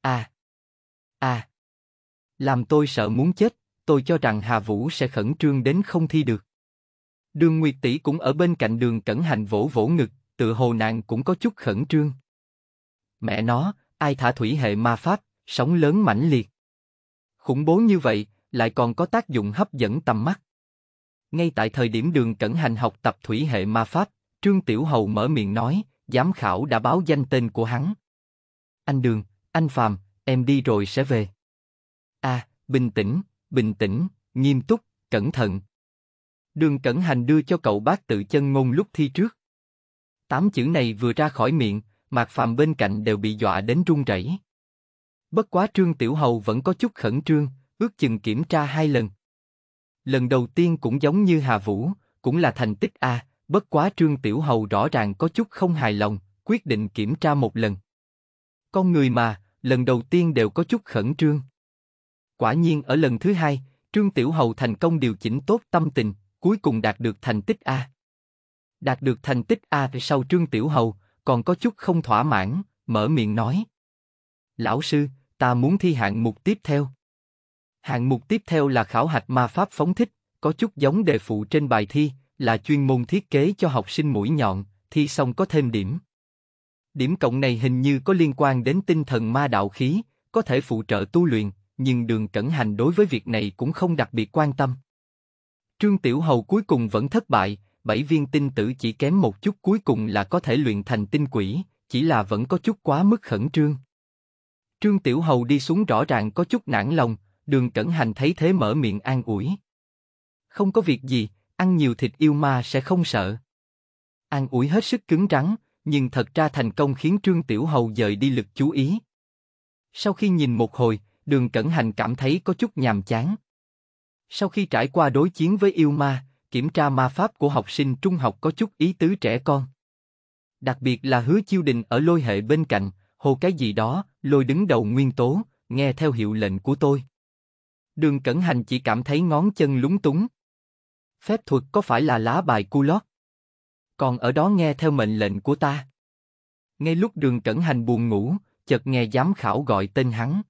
à, à, làm tôi sợ muốn chết, tôi cho rằng Hà Vũ sẽ khẩn trương đến không thi được. Đường Nguyệt Tỷ cũng ở bên cạnh đường cẩn hành vỗ vỗ ngực, tự hồ nàng cũng có chút khẩn trương. Mẹ nó, ai thả thủy hệ ma pháp, sóng lớn mãnh liệt. Khủng bố như vậy, lại còn có tác dụng hấp dẫn tầm mắt. Ngay tại thời điểm đường cẩn hành học tập thủy hệ ma pháp, Trương Tiểu Hầu mở miệng nói, giám khảo đã báo danh tên của hắn. Anh Đường, anh Phạm, em đi rồi sẽ về. À, bình tĩnh, bình tĩnh, nghiêm túc, cẩn thận. Đường Cẩn Hành đưa cho cậu bác tự chân ngôn lúc thi trước. Tám chữ này vừa ra khỏi miệng, mặt Phạm bên cạnh đều bị dọa đến run rẩy. Bất quá Trương Tiểu Hầu vẫn có chút khẩn trương, ước chừng kiểm tra hai lần. Lần đầu tiên cũng giống như Hà Vũ, cũng là thành tích A, Bất quá Trương Tiểu Hầu rõ ràng có chút không hài lòng, quyết định kiểm tra một lần. Con người mà, lần đầu tiên đều có chút khẩn trương. Quả nhiên ở lần thứ hai, Trương Tiểu Hầu thành công điều chỉnh tốt tâm tình, cuối cùng đạt được thành tích A. Đạt được thành tích A sau Trương Tiểu Hầu, còn có chút không thỏa mãn, mở miệng nói. Lão sư, ta muốn thi hạng mục tiếp theo. Hạng mục tiếp theo là khảo hạch ma pháp phóng thích, có chút giống đề phụ trên bài thi, là chuyên môn thiết kế cho học sinh mũi nhọn, thi xong có thêm điểm. Điểm cộng này hình như có liên quan đến tinh thần ma đạo khí, có thể phụ trợ tu luyện, nhưng đường cẩn hành đối với việc này cũng không đặc biệt quan tâm. Trương Tiểu Hầu cuối cùng vẫn thất bại, bảy viên tinh tử chỉ kém một chút cuối cùng là có thể luyện thành tinh quỷ, chỉ là vẫn có chút quá mức khẩn trương. Trương Tiểu Hầu đi xuống rõ ràng có chút nản lòng, đường cẩn hành thấy thế mở miệng an ủi. Không có việc gì, ăn nhiều thịt yêu ma sẽ không sợ. An ủi hết sức cứng rắn, nhưng thật ra thành công khiến Trương Tiểu Hầu dời đi lực chú ý. Sau khi nhìn một hồi, đường cẩn hành cảm thấy có chút nhàm chán. Sau khi trải qua đối chiến với yêu ma, kiểm tra ma pháp của học sinh trung học có chút ý tứ trẻ con. Đặc biệt là hứa chiêu đình ở lôi hệ bên cạnh, hồ cái gì đó, lôi đứng đầu nguyên tố, nghe theo hiệu lệnh của tôi. Đường Cẩn Hành chỉ cảm thấy ngón chân lúng túng. Phép thuật có phải là lá bài culot? Còn ở đó nghe theo mệnh lệnh của ta. Ngay lúc đường cẩn hành buồn ngủ, chợt nghe giám khảo gọi tên hắn.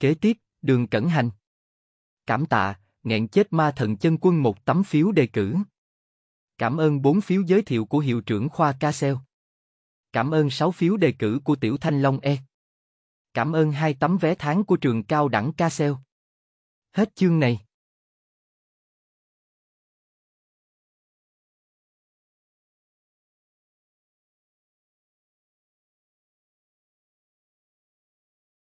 Kế tiếp, đường cẩn hành. Cảm tạ, nghẹn chết ma thần chân quân một tấm phiếu đề cử. Cảm ơn bốn phiếu giới thiệu của hiệu trưởng khoa Casel. Cảm ơn sáu phiếu đề cử của Tiểu Thanh Long E. Cảm ơn hai tấm vé tháng của trường cao đẳng Casel. Hết chương này.